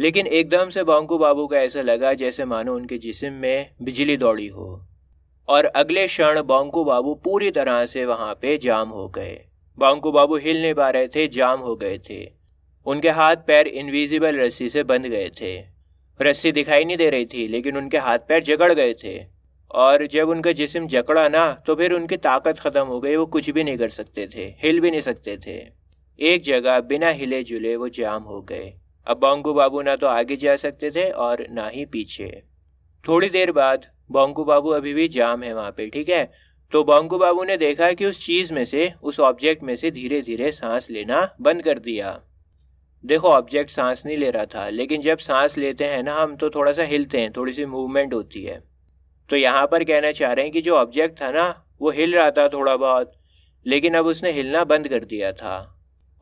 लेकिन एकदम से बोंकू बाबू का ऐसा लगा जैसे मानो उनके जिसम में बिजली दौड़ी हो और अगले क्षण बोंकू बाबू पूरी तरह से वहां पे जाम हो गए बोंकू बाबू हिल नहीं पा रहे थे जाम हो गए थे उनके हाथ पैर इनविजिबल रस्सी से बंध गए थे रस्सी दिखाई नहीं दे रही थी लेकिन उनके हाथ पैर जकड़ गए थे और जब उनका जिसम जकड़ा ना तो फिर उनकी ताकत ख़त्म हो गई वो कुछ भी नहीं कर सकते थे हिल भी नहीं सकते थे एक जगह बिना हिले जुले वो जाम हो गए अब बोंगू बाबू ना तो आगे जा सकते थे और ना ही पीछे थोड़ी देर बाद बोंगू बाबू अभी भी जाम है वहाँ पे ठीक है तो बोंगू बाबू ने देखा कि उस चीज़ में से उस ऑब्जेक्ट में से धीरे धीरे सांस लेना बंद कर दिया देखो ऑब्जेक्ट सांस नहीं ले रहा था लेकिन जब सांस लेते हैं ना हम तो थोड़ा सा हिलते हैं थोड़ी सी मूवमेंट होती है तो यहाँ पर कहना चाह रहे हैं कि जो ऑब्जेक्ट था ना वो हिल रहा था थोड़ा बहुत लेकिन अब उसने हिलना बंद कर दिया था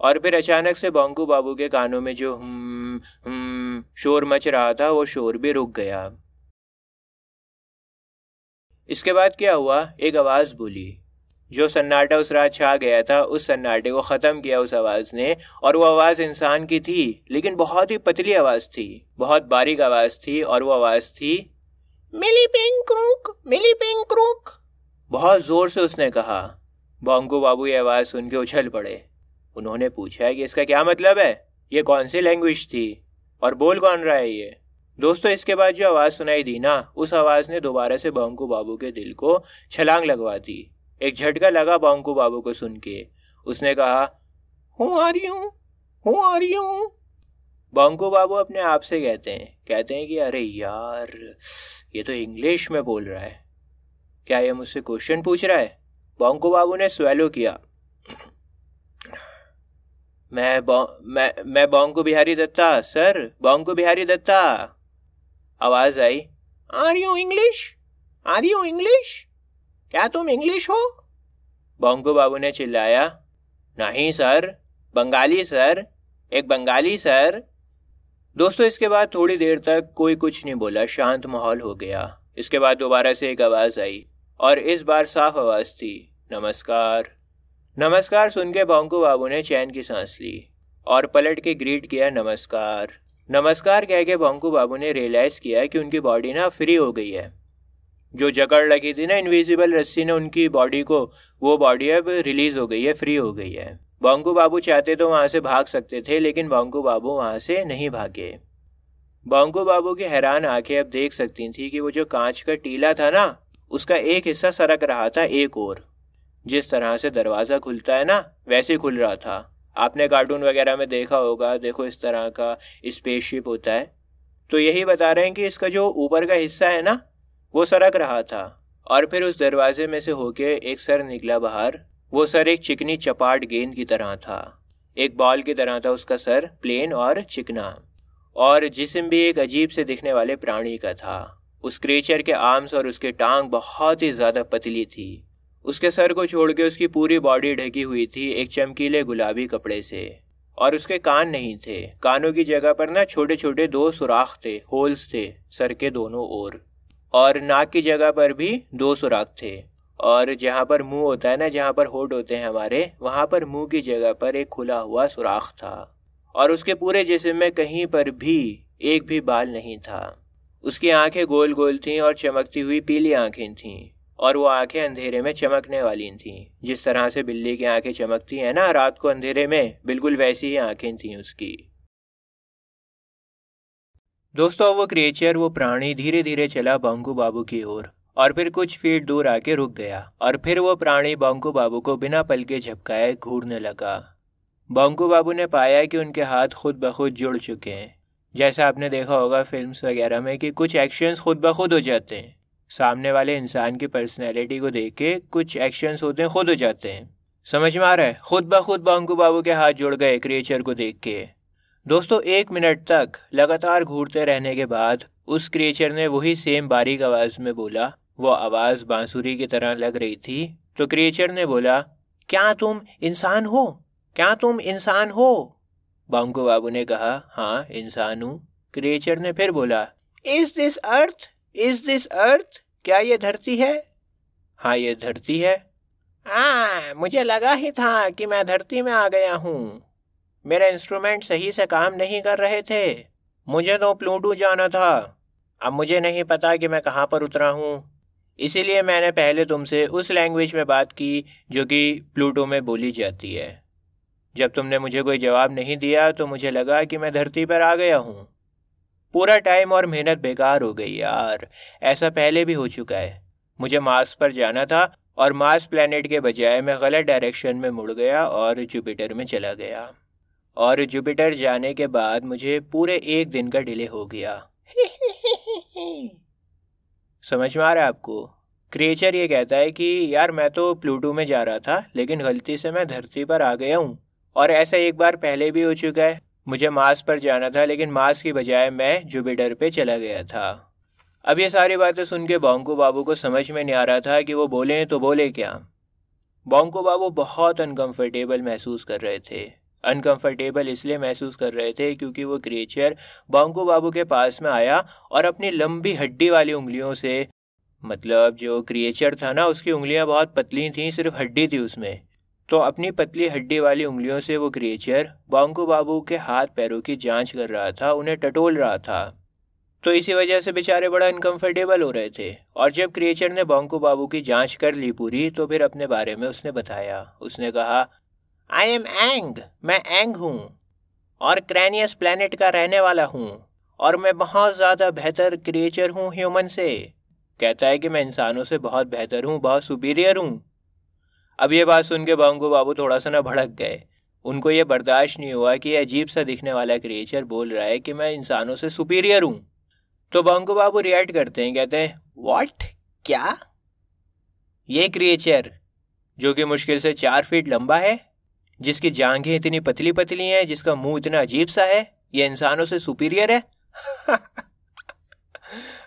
और फिर अचानक से बोंकू बाबू के कानों में जो हम्म हम्म शोर मच रहा था वो शोर भी रुक गया इसके बाद क्या हुआ एक आवाज़ बोली जो सन्नाटा उस रात छा गया था उस सन्नाटे को ख़त्म किया उस आवाज़ ने और वो आवाज़ इंसान की थी लेकिन बहुत ही पतली आवाज़ थी बहुत बारीक आवाज़ थी और वो आवाज़ थी मिली पिंग क्रूक मिली पिंग क्रूक बहुत ज़ोर से उसने कहा बोंगू बाबू ये आवाज़ सुन के उछल पड़े उन्होंने पूछा कि इसका क्या मतलब है ये कौन सी लैंग्वेज थी और बोल कौन रहा है ये दोस्तों इसके बाद जो आवाज़ सुनाई दी ना उस आवाज़ ने दोबारा से बोंगू बाबू के दिल को छलांग लगवा दी एक झटका लगा बांकू बाबू को सुन के उसने कहा हूँ आ रही हूँ हूँ आ रही हूँ बांकू बाबू अपने आप से कहते हैं कहते हैं कि अरे यार ये तो इंग्लिश में बोल रहा है क्या ये मुझसे क्वेश्चन पूछ रहा है बांकू बाबू ने स्वेलो किया मैं मैं मैं बांकू बिहारी दत्ता सर बोंकू बिहारी दत्ता आवाज आई आ रही हूँ इंग्लिश आ रही हूँ इंग्लिश क्या तुम इंग्लिश हो बोंगो बाबू ने चिल्लाया नहीं सर बंगाली सर एक बंगाली सर दोस्तों इसके बाद थोड़ी देर तक कोई कुछ नहीं बोला शांत माहौल हो गया इसके बाद दोबारा से एक आवाज़ आई और इस बार साफ आवाज़ थी नमस्कार नमस्कार सुन के बोंगो बाबू ने चैन की सांस ली और पलट के ग्रीट किया नमस्कार नमस्कार कह के बोंगो बाबू ने रियलाइज़ किया कि उनकी बॉडी ना फ्री हो गई है जो जकड़ लगी थी ना इनविजिबल रस्सी ने उनकी बॉडी को वो बॉडी अब रिलीज हो गई है फ्री हो गई है बोंकू बाबू चाहते तो वहां से भाग सकते थे लेकिन बोंकू बाबू वहां से नहीं भागे बोंकू बाबू की हैरान आंखें अब देख सकती थी कि वो जो कांच का टीला था ना उसका एक हिस्सा सरक रहा था एक और जिस तरह से दरवाज़ा खुलता है ना वैसे खुल रहा था आपने कार्टून वगैरह में देखा होगा देखो इस तरह का स्पेसशिप होता है तो यही बता रहे हैं कि इसका जो ऊपर का हिस्सा है ना वो सरक रहा था और फिर उस दरवाजे में से होके एक सर निकला बाहर वो सर एक चिकनी चपाट गेंद की तरह था एक बॉल की तरह था उसका सर प्लेन और चिकना और जिसम भी एक अजीब से दिखने वाले प्राणी का था उस क्रेचर के आर्म्स और उसके टांग बहुत ही ज़्यादा पतली थी उसके सर को छोड़ के उसकी पूरी बॉडी ढकी हुई थी एक चमकीले गुलाबी कपड़े से और उसके कान नहीं थे कानों की जगह पर ना छोटे छोटे दो सुराख थे होल्स थे सर के दोनों ओर और नाक की जगह पर भी दो सुराख थे और जहाँ पर मुंह होता है ना जहाँ पर होट होते हैं हमारे वहाँ पर मुंह की जगह पर एक खुला हुआ सुराख था और उसके पूरे जिसम में कहीं पर भी एक भी बाल नहीं था उसकी आंखें गोल गोल थीं और चमकती हुई पीली आंखें थीं और वो आंखें अंधेरे में चमकने वाली थीं जिस तरह से बिल्ली की आंखें चमकती हैं ना रात को अंधेरे में बिल्कुल वैसी ही आंखें थीं उसकी दोस्तों वो क्रिएचर वो प्राणी धीरे धीरे चला बांकू बाबू की ओर और फिर कुछ फीट दूर आके रुक गया और फिर वो प्राणी बांकू बाबू को बिना पल के झपकाए घूरने लगा बांकू बाबू ने पाया कि उनके हाथ खुद ब खुद जुड़ चुके हैं जैसा आपने देखा होगा फिल्म्स वगैरह में कि कुछ एक्शंस खुद ब खुद हो जाते हैं सामने वाले इंसान की पर्सनैलिटी को देख के कुछ एक्शंस होते हैं खुद हो जाते हैं समझ में आ रहा है खुद ब खुद बांकू बाबू के हाथ जुड़ गए क्रिएचर को देख के दोस्तों एक मिनट तक लगातार घूरते रहने के बाद उस क्रिएचर ने वही सेम बारीक आवाज़ में बोला वो आवाज़ बांसुरी की तरह लग रही थी तो क्रिएचर ने बोला क्या तुम इंसान हो क्या तुम इंसान हो बांको बाबू ने कहा हाँ इंसान हूँ क्रिएचर ने फिर बोला is this earth is this earth क्या ये धरती है हाँ ये धरती है आ, मुझे लगा ही था कि मैं धरती में आ गया हूँ मेरे इंस्ट्रूमेंट सही से काम नहीं कर रहे थे मुझे तो प्लूटू जाना था अब मुझे नहीं पता कि मैं कहाँ पर उतरा हूँ इसीलिए मैंने पहले तुमसे उस लैंग्वेज में बात की जो कि प्लूटो में बोली जाती है जब तुमने मुझे कोई जवाब नहीं दिया तो मुझे लगा कि मैं धरती पर आ गया हूँ पूरा टाइम और मेहनत बेकार हो गई यार ऐसा पहले भी हो चुका है मुझे मार्स पर जाना था और मार्स प्लैनेट के बजाय मैं गलत डायरेक्शन में मुड़ गया और जुपिटर में चला गया और जुपिटर जाने के बाद मुझे पूरे एक दिन का डिले हो गया समझ में आ रहा है आपको क्रिएचर ये कहता है कि यार मैं तो प्लूटो में जा रहा था लेकिन गलती से मैं धरती पर आ गया हूँ और ऐसा एक बार पहले भी हो चुका है मुझे मार्स पर जाना था लेकिन मार्स की बजाय मैं जुपिटर पे चला गया था अब ये सारी बातें सुन के बोंको बाबू को समझ में नहीं आ रहा था कि वो बोले तो बोले क्या बोंको बाबू बहुत अनकंफर्टेबल महसूस कर रहे थे अनकंफर्टेबल इसलिए महसूस कर रहे थे क्योंकि वो क्रिएचर बोंको बाबू के पास में आया और अपनी लंबी हड्डी वाली उंगलियों से मतलब जो क्रिएचर था ना उसकी उंगलियां बहुत पतली थी सिर्फ हड्डी थी उसमें तो अपनी पतली हड्डी वाली उंगलियों से वो क्रिएचर बोंको बाबू के हाथ पैरों की जांच कर रहा था उन्हें टटोल रहा था तो इसी वजह से बेचारे बड़ा अनकंफर्टेबल हो रहे थे और जब क्रिएचर ने बोंको बाबू की जांच कर ली पूरी तो फिर अपने बारे में उसने बताया उसने कहा आई एम एंग मैं एंग हूँ और क्रैनियस प्लानट का रहने वाला हूँ और मैं बहुत ज़्यादा बेहतर क्रिएचर हूँ ह्यूमन से कहता है कि मैं इंसानों से बहुत बेहतर हूँ बहुत सुपीरियर हूँ अब ये बात सुन के बांगो बाबू थोड़ा सा ना भड़क गए उनको ये बर्दाश्त नहीं हुआ कि अजीब सा दिखने वाला क्रिएचर बोल रहा है कि मैं इंसानों से सुपीरियर हूँ तो बांगो बाबू रिएक्ट करते हैं कहते हैं वॉट क्या ये क्रिएचर जो कि मुश्किल से चार फीट लंबा है जिसकी जांघें इतनी पतली पतली हैं जिसका मुंह इतना अजीब सा है ये इंसानों से सुपीरियर है [laughs]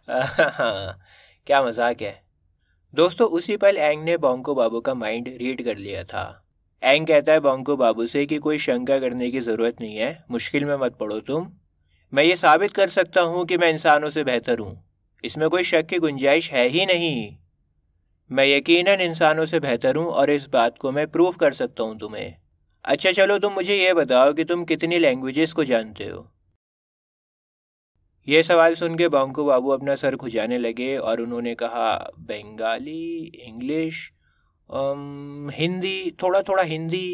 क्या मजाक है दोस्तों उसी पल एंग ने बोंको बाबू का माइंड रीड कर लिया था एंग कहता है बोंको बाबू से कि कोई शंका करने की ज़रूरत नहीं है मुश्किल में मत पड़ो तुम मैं ये साबित कर सकता हूं कि मैं इंसानों से बेहतर हूं इसमें कोई शक की गुंजाइश है ही नहीं मैं यकीनन इंसानों से बेहतर हूँ और इस बात को मैं प्रूव कर सकता हूँ तुम्हें अच्छा चलो तुम मुझे ये बताओ कि तुम कितनी लैंग्वेजेस को जानते हो ये सवाल सुन के बांकू बाबू अपना सर खुजाने लगे और उन्होंने कहा बंगाली इंग्लिश हिंदी थोड़ा थोड़ा हिंदी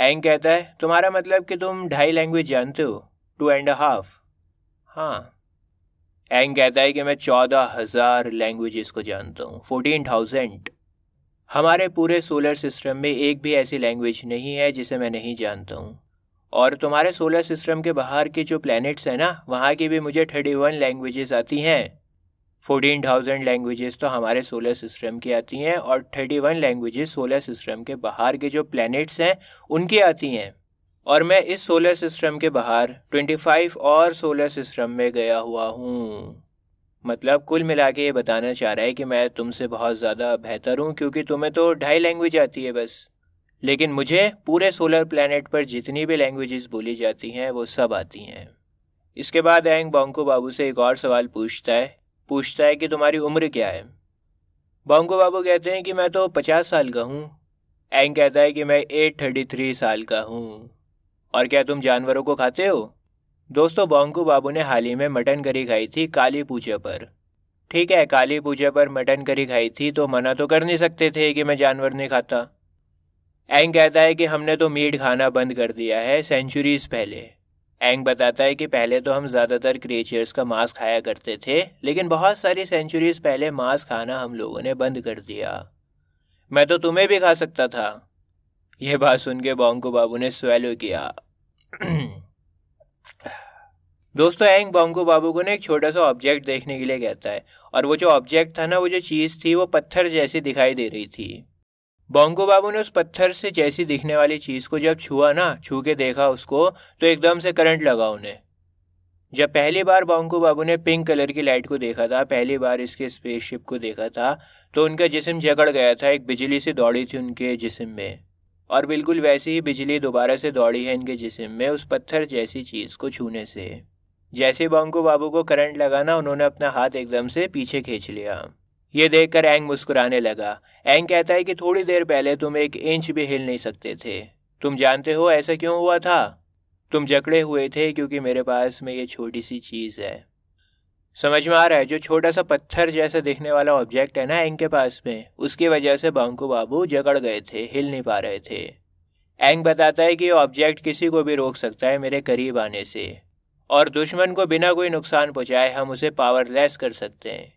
एंग कहता है तुम्हारा मतलब कि तुम ढाई लैंग्वेज जानते हो टू एंड हाफ हाँ एंग कहता है कि मैं चौदह हज़ार लैंग्वेजेस को जानता हूँ फोर्टीन थाउजेंड हमारे पूरे सोलर सिस्टम में एक भी ऐसी लैंग्वेज नहीं है जिसे मैं नहीं जानता हूँ और तुम्हारे सोलर सिस्टम के बाहर के जो प्लैनेट्स हैं ना वहाँ की भी मुझे थर्टी वन लैंग्वेजेस आती हैं फोर्टीन थाउजेंड लैंग्वेजेस तो हमारे सोलर सिस्टम की आती हैं और thirty one languages solar system के बाहर के जो प्लैनेट्स हैं उनकी आती हैं और मैं इस सोलर सिस्टम के बाहर ट्वेंटी फाइव और सोलर सिस्टम में गया हुआ हूँ मतलब कुल मिला के ये बताना चाह रहा है कि मैं तुमसे बहुत ज़्यादा बेहतर हूँ क्योंकि तुम्हें तो ढाई लैंग्वेज आती है बस लेकिन मुझे पूरे सोलर प्लानट पर जितनी भी लैंग्वेजेस बोली जाती हैं वो सब आती हैं इसके बाद एंग बोंको बाबू से एक और सवाल पूछता है पूछता है कि तुम्हारी उम्र क्या है बोंको बाबू कहते हैं कि मैं तो पचास साल का हूँ एंग कहता है कि मैं एट थर्टी थ्री साल का हूँ और क्या तुम जानवरों को खाते हो दोस्तों बोंकू बाबू ने हाल ही में मटन करी खाई थी काली पूजा पर ठीक है काली पूजा पर मटन करी खाई थी तो मना तो कर नहीं सकते थे कि मैं जानवर नहीं खाता एंग कहता है कि हमने तो मीट खाना बंद कर दिया है सेंचुरीज पहले एंग बताता है कि पहले तो हम ज़्यादातर क्रिएचर्स का मांस खाया करते थे लेकिन बहुत सारी सेंचुरीज पहले मांस खाना हम लोगों ने बंद कर दिया मैं तो तुम्हें भी खा सकता था यह बात सुन के बोंकू बाबू ने स्वेलो किया [clears throat] दोस्तों एंग बोंगो बाबू को ना एक छोटा सा ऑब्जेक्ट देखने के लिए कहता है और वो जो ऑब्जेक्ट था ना वो जो चीज़ थी वो पत्थर जैसी दिखाई दे रही थी बोंगो बाबू ने उस पत्थर से जैसी दिखने वाली चीज़ को जब छुआ ना छू के देखा उसको तो एकदम से करंट लगा उन्हें जब पहली बार बोंगो बाबू ने पिंक कलर की लाइट को देखा था पहली बार इसके स्पेसशिप को देखा था तो उनका जिसम जकड़ गया था एक बिजली से दौड़ी थी उनके जिसम में और बिल्कुल वैसी ही बिजली दोबारा से दौड़ी है इनके जिसम में उस पत्थर जैसी चीज़ को छूने से जैसे बोंकू बाबू को करंट लगा ना उन्होंने अपना हाथ एकदम से पीछे खींच लिया ये देखकर एंग मुस्कुराने लगा एंग कहता है कि थोड़ी देर पहले तुम एक इंच भी हिल नहीं सकते थे तुम जानते हो ऐसा क्यों हुआ था तुम जकड़े हुए थे क्योंकि मेरे पास में ये छोटी सी चीज़ है समझ में आ रहा है जो छोटा सा पत्थर जैसा दिखने वाला ऑब्जेक्ट है ना एंग के पास में उसकी वजह से बांकू बाबू जकड़ गए थे हिल नहीं पा रहे थे एंग बताता है कि ये ऑब्जेक्ट किसी को भी रोक सकता है मेरे करीब आने से और दुश्मन को बिना कोई नुकसान पहुंचाए हम उसे पावरलेस कर सकते हैं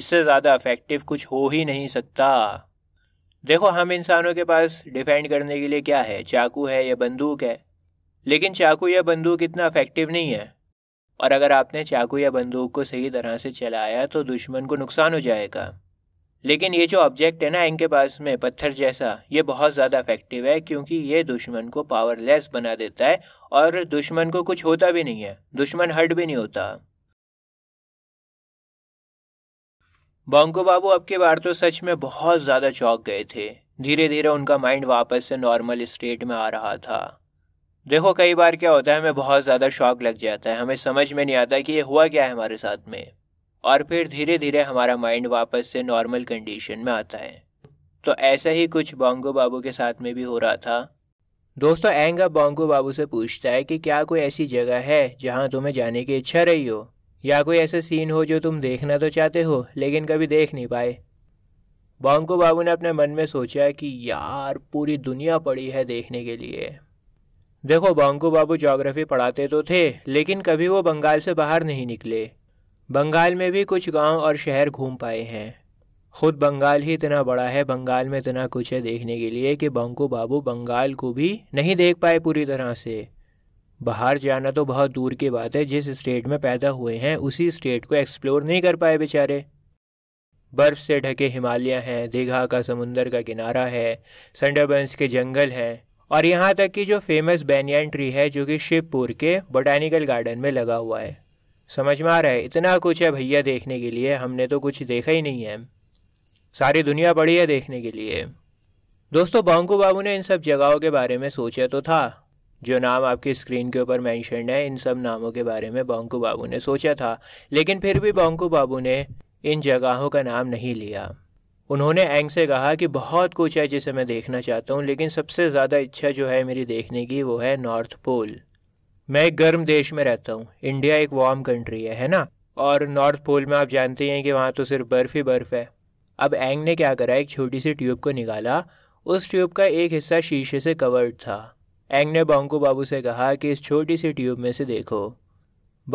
इससे ज़्यादा अफेक्टिव कुछ हो ही नहीं सकता देखो हम इंसानों के पास डिफेंड करने के लिए क्या है चाकू है या बंदूक है लेकिन चाकू या बंदूक इतना अफेक्टिव नहीं है और अगर आपने चाकू या बंदूक को सही तरह से चलाया तो दुश्मन को नुकसान हो जाएगा लेकिन ये जो ऑब्जेक्ट है ना इनके पास में पत्थर जैसा ये बहुत ज़्यादा इफेक्टिव है क्योंकि ये दुश्मन को पावरलेस बना देता है और दुश्मन को कुछ होता भी नहीं है दुश्मन हर्ट भी नहीं होता बोंको बाबू अब की बार तो सच में बहुत ज़्यादा चौक गए थे धीरे धीरे उनका माइंड वापस से नॉर्मल स्टेट में आ रहा था देखो कई बार क्या होता है हमें बहुत ज़्यादा शौक लग जाता है हमें समझ में नहीं आता कि ये हुआ क्या है हमारे साथ में और फिर धीरे धीरे हमारा माइंड वापस से नॉर्मल कंडीशन में आता है तो ऐसा ही कुछ बोंगो बाबू के साथ में भी हो रहा था दोस्तों एंग अब बोंगो बाबू से पूछता है कि क्या कोई ऐसी जगह है जहाँ तुम्हें जाने की इच्छा रही हो या कोई ऐसा सीन हो जो तुम देखना तो चाहते हो लेकिन कभी देख नहीं पाए बोंगो बाबू ने अपने मन में सोचा कि यार पूरी दुनिया पड़ी है देखने के लिए देखो बोंगो बाबू जोग्राफी पढ़ाते तो थे लेकिन कभी वो बंगाल से बाहर नहीं निकले बंगाल में भी कुछ गांव और शहर घूम पाए हैं खुद बंगाल ही इतना बड़ा है बंगाल में इतना कुछ है देखने के लिए कि बंकू बाबू बंगाल को भी नहीं देख पाए पूरी तरह से बाहर जाना तो बहुत दूर की बात है जिस स्टेट में पैदा हुए हैं उसी स्टेट को एक्सप्लोर नहीं कर पाए बेचारे बर्फ़ से ढके हिमालय हैं दीघा का समुंदर का किनारा है संडरबंस के जंगल हैं और यहाँ तक कि जो फेमस बैनियन ट्री है जो कि शिवपुर के बोटानिकल गार्डन में लगा हुआ है समझ में आ रहा है इतना कुछ है भैया देखने के लिए हमने तो कुछ देखा ही नहीं है सारी दुनिया पड़ी है देखने के लिए दोस्तों बोंकू बाबू ने इन सब जगहों के बारे में सोचा तो था जो नाम आपकी स्क्रीन के ऊपर मैंशन है इन सब नामों के बारे में बोंकू बाबू ने सोचा था लेकिन फिर भी बोंकू बाबू ने इन जगहों का नाम नहीं लिया उन्होंने एंग से कहा कि बहुत कुछ है जिसे मैं देखना चाहता हूँ लेकिन सबसे ज़्यादा इच्छा जो है मेरी देखने की वो है नॉर्थ पोल मैं एक गर्म देश में रहता हूँ इंडिया एक वार्म कंट्री है है ना और नॉर्थ पोल में आप जानते हैं कि वहाँ तो सिर्फ बर्फ़ ही बर्फ़ है अब एंग ने क्या करा एक छोटी सी ट्यूब को निकाला उस ट्यूब का एक हिस्सा शीशे से कवर्ड था एंग ने बोंको बाबू से कहा कि इस छोटी सी ट्यूब में से देखो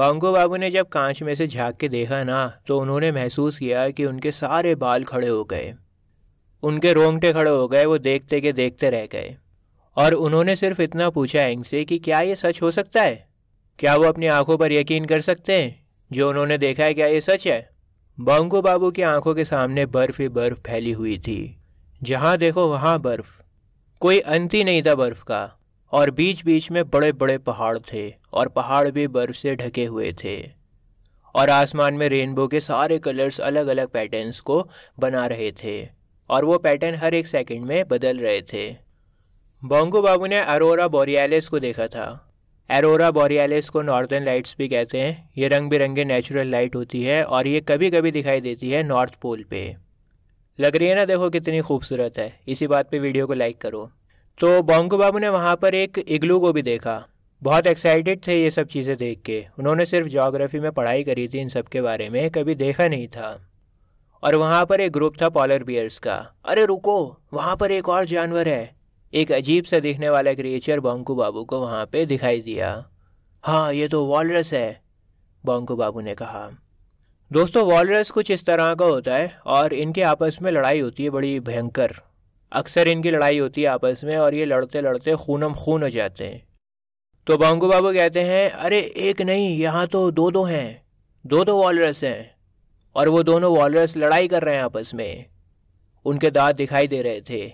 बोंको बाबू ने जब कांच में से झाँक के देखा ना तो उन्होंने महसूस किया कि उनके सारे बाल खड़े हो गए उनके रोंगटे खड़े हो गए वो देखते के देखते रह गए और उन्होंने सिर्फ इतना पूछा एंग से कि क्या ये सच हो सकता है क्या वो अपनी आंखों पर यकीन कर सकते हैं जो उन्होंने देखा है क्या ये सच है बंकू बाबू की आंखों के सामने बर्फ ही बर्फ फैली हुई थी जहां देखो वहां बर्फ कोई अंत ही नहीं था बर्फ का और बीच बीच में बड़े बड़े पहाड़ थे और पहाड़ भी बर्फ से ढके हुए थे और आसमान में रेनबो के सारे कलर्स अलग अलग पैटर्न्स को बना रहे थे और वो पैटर्न हर एक सेकंड में बदल रहे थे बोंगो बाबू ने अरोरा बोरियालिस को देखा था एरोरा बोरियालिस को नॉर्दर्न लाइट्स भी कहते हैं ये रंग बिरंगे नेचुरल लाइट होती है और ये कभी कभी दिखाई देती है नॉर्थ पोल पे लग रही है ना देखो कितनी खूबसूरत है इसी बात पे वीडियो को लाइक करो तो बोंगो बाबू ने वहाँ पर एक इग्लू को भी देखा बहुत एक्साइटेड थे ये सब चीज़ें देख के उन्होंने सिर्फ जोग्राफी में पढ़ाई करी थी इन सब के बारे में कभी देखा नहीं था और वहाँ पर एक ग्रुप था पॉलर बियर्स का अरे रुको वहाँ पर एक और जानवर है एक अजीब सा दिखने वाला क्रिएचर बोंकू बाबू को वहाँ पे दिखाई दिया हाँ ये तो वॉलरस है बोंकू बाबू ने कहा दोस्तों वॉलरस कुछ इस तरह का होता है और इनके आपस में लड़ाई होती है बड़ी भयंकर अक्सर इनकी लड़ाई होती है आपस में और ये लड़ते लड़ते खूनम खून हो जाते हैं तो बोंकू बाबू कहते हैं अरे एक नहीं यहाँ तो दो दो हैं दो दो वॉलरस हैं और वो दोनों वॉलरस लड़ाई कर रहे हैं आपस में उनके दांत दिखाई दे रहे थे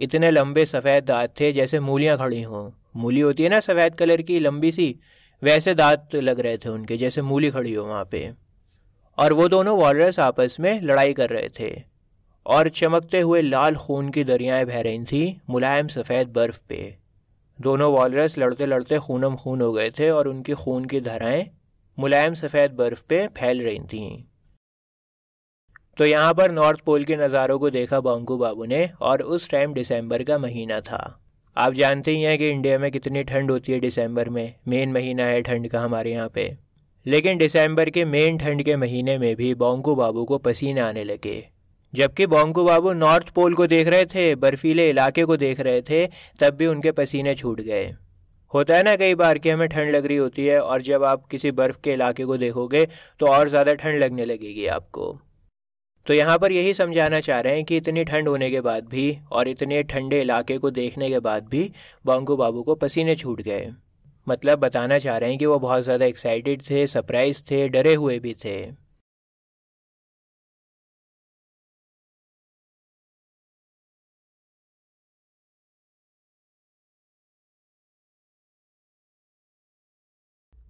इतने लंबे सफ़ेद दांत थे जैसे मूलियाँ खड़ी हों मूली होती है ना सफ़ेद कलर की लंबी सी वैसे दांत लग रहे थे उनके जैसे मूली खड़ी हो वहाँ पे और वो दोनों वॉलरस आपस में लड़ाई कर रहे थे और चमकते हुए लाल खून की दरियाएं बह रही थी मुलायम सफ़ेद बर्फ़ पे दोनों वॉलरस लड़ते लड़ते खूनम खून हो गए थे और उनकी खून की धाराएं मुलायम सफ़ेद बर्फ़ पे फैल रही थीं तो यहाँ पर नॉर्थ पोल के नज़ारों को देखा बोंकू बाबू ने और उस टाइम दिसंबर का महीना था आप जानते ही हैं कि इंडिया में कितनी ठंड होती है दिसंबर में मेन महीना है ठंड का हमारे यहाँ पे लेकिन दिसंबर के मेन ठंड के महीने में भी बोंकू बाबू को पसीने आने लगे जबकि बोंकू बाबू नॉर्थ पोल को देख रहे थे बर्फीले इलाके को देख रहे थे तब भी उनके पसीने छूट गए होता है ना कई बार कि हमें ठंड लग रही होती है और जब आप किसी बर्फ़ के इलाके को देखोगे तो और ज़्यादा ठंड लगने लगेगी आपको तो यहाँ पर यही समझाना चाह रहे हैं कि इतनी ठंड होने के बाद भी और इतने ठंडे इलाके को देखने के बाद भी बोंगू बाबू को पसीने छूट गए मतलब बताना चाह रहे हैं कि वो बहुत ज़्यादा एक्साइटेड थे सरप्राइज थे डरे हुए भी थे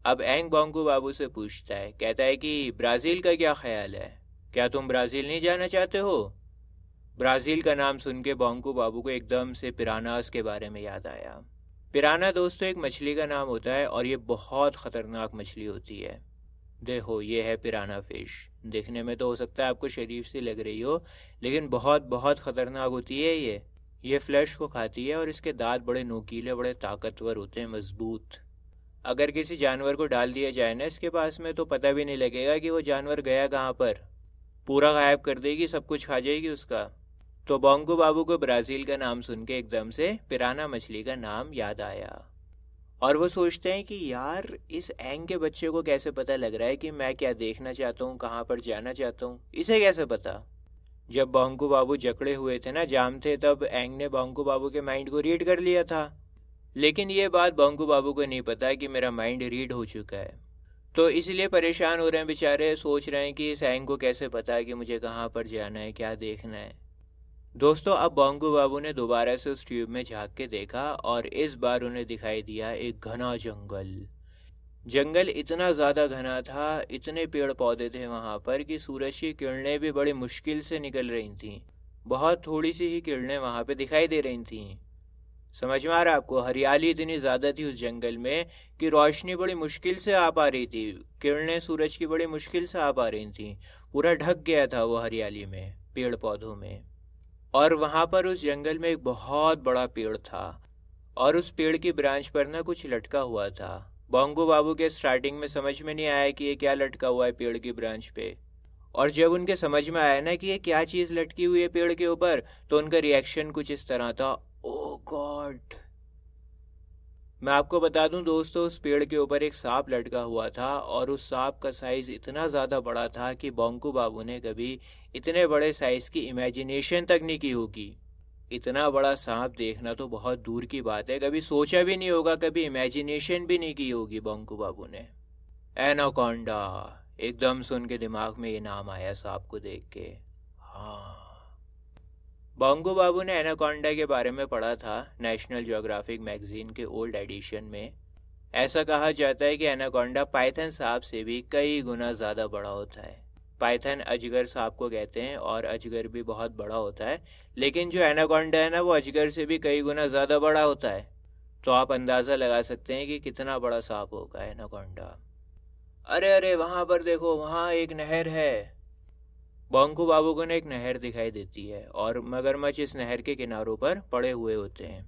अब एंग बोंगू बाबू से पूछता है कहता है कि ब्राज़ील का क्या ख्याल है क्या तुम ब्राज़ील नहीं जाना चाहते हो ब्राज़ील का नाम सुन के बोंकू बाबू को एकदम से पिरानास के बारे में याद आया पिराना दोस्तों तो एक मछली का नाम होता है और ये बहुत ख़तरनाक मछली होती है देखो ये है पिराना फिश देखने में तो हो सकता है आपको शरीफ सी लग रही हो लेकिन बहुत बहुत ख़तरनाक होती है ये ये फ्लैश को खाती है और इसके दांत बड़े नोकीले बड़े ताकतवर होते हैं मजबूत अगर किसी जानवर को डाल दिया जाए ना इसके पास में तो पता भी नहीं लगेगा कि वो जानवर गया कहाँ पर पूरा गायब कर देगी सब कुछ खा जाएगी उसका तो बोंगो बाबू को ब्राज़ील का नाम सुन के एकदम से पिराना मछली का नाम याद आया और वो सोचते हैं कि यार इस एंग के बच्चे को कैसे पता लग रहा है कि मैं क्या देखना चाहता हूँ कहाँ पर जाना चाहता हूँ इसे कैसे पता जब बोंकू बाबू जकड़े हुए थे ना जाम थे तब एंग ने बोंकू बाबू के माइंड को रीड कर लिया था लेकिन ये बात बोंकू बाबू को नहीं पता कि मेरा माइंड रीड हो चुका है तो इसलिए परेशान हो रहे हैं बेचारे सोच रहे हैं कि सैंग को कैसे पता है कि मुझे कहाँ पर जाना है क्या देखना है दोस्तों अब बोंगू बाबू ने दोबारा से उस ट्यूब में झांक के देखा और इस बार उन्हें दिखाई दिया एक घना जंगल जंगल इतना ज़्यादा घना था इतने पेड़ पौधे थे वहाँ पर कि सूरज की किरणें भी बड़ी मुश्किल से निकल रही थीं बहुत थोड़ी सी ही किरणें वहाँ पे दिखाई दे रही थीं समझ में आ रहा है आपको हरियाली इतनी ज़्यादा थी उस जंगल में कि रोशनी बड़ी मुश्किल से आ पा रही थी किरणें सूरज की बड़ी मुश्किल से आ पा रही थी पूरा ढक गया था वो हरियाली में पेड़ पौधों में और वहां पर उस जंगल में एक बहुत बड़ा पेड़ था और उस पेड़ की ब्रांच पर ना कुछ लटका हुआ था बोंगो बाबू के स्टार्टिंग में समझ में नहीं आया कि ये क्या लटका हुआ है पेड़ की ब्रांच पे और जब उनके समझ में आया ना कि ये क्या चीज़ लटकी हुई है पेड़ के ऊपर तो उनका रिएक्शन कुछ इस तरह था ओ oh गॉड मैं आपको बता दूं दोस्तों उस पेड़ के ऊपर एक सांप लटका हुआ था और उस सांप का साइज इतना ज़्यादा बड़ा था कि बोंकू बाबू ने कभी इतने बड़े साइज की इमेजिनेशन तक नहीं की होगी इतना बड़ा सांप देखना तो बहुत दूर की बात है कभी सोचा भी नहीं होगा कभी इमेजिनेशन भी नहीं की होगी बोंकू बाबू ने एनाकोंडा एकदम सुन के दिमाग में ये नाम आया सांप को देख के हाँ बोंगो बाबू ने एनाकोंडा के बारे में पढ़ा था नेशनल ज्योग्राफिक मैगजीन के ओल्ड एडिशन में ऐसा कहा जाता है कि एनाकोंडा पाइथन सांप से भी कई गुना ज़्यादा बड़ा होता है पाइथन अजगर सांप को कहते हैं और अजगर भी बहुत बड़ा होता है लेकिन जो एनाकोंडा है ना वो अजगर से भी कई गुना ज़्यादा बड़ा होता है तो आप अंदाज़ा लगा सकते हैं कि कितना बड़ा सांप होगा एनाकोंडा अरे अरे वहाँ पर देखो वहाँ एक नहर है बोंकू बाबू को एक नहर दिखाई देती है और मगरमच्छ इस नहर के किनारों पर पड़े हुए होते हैं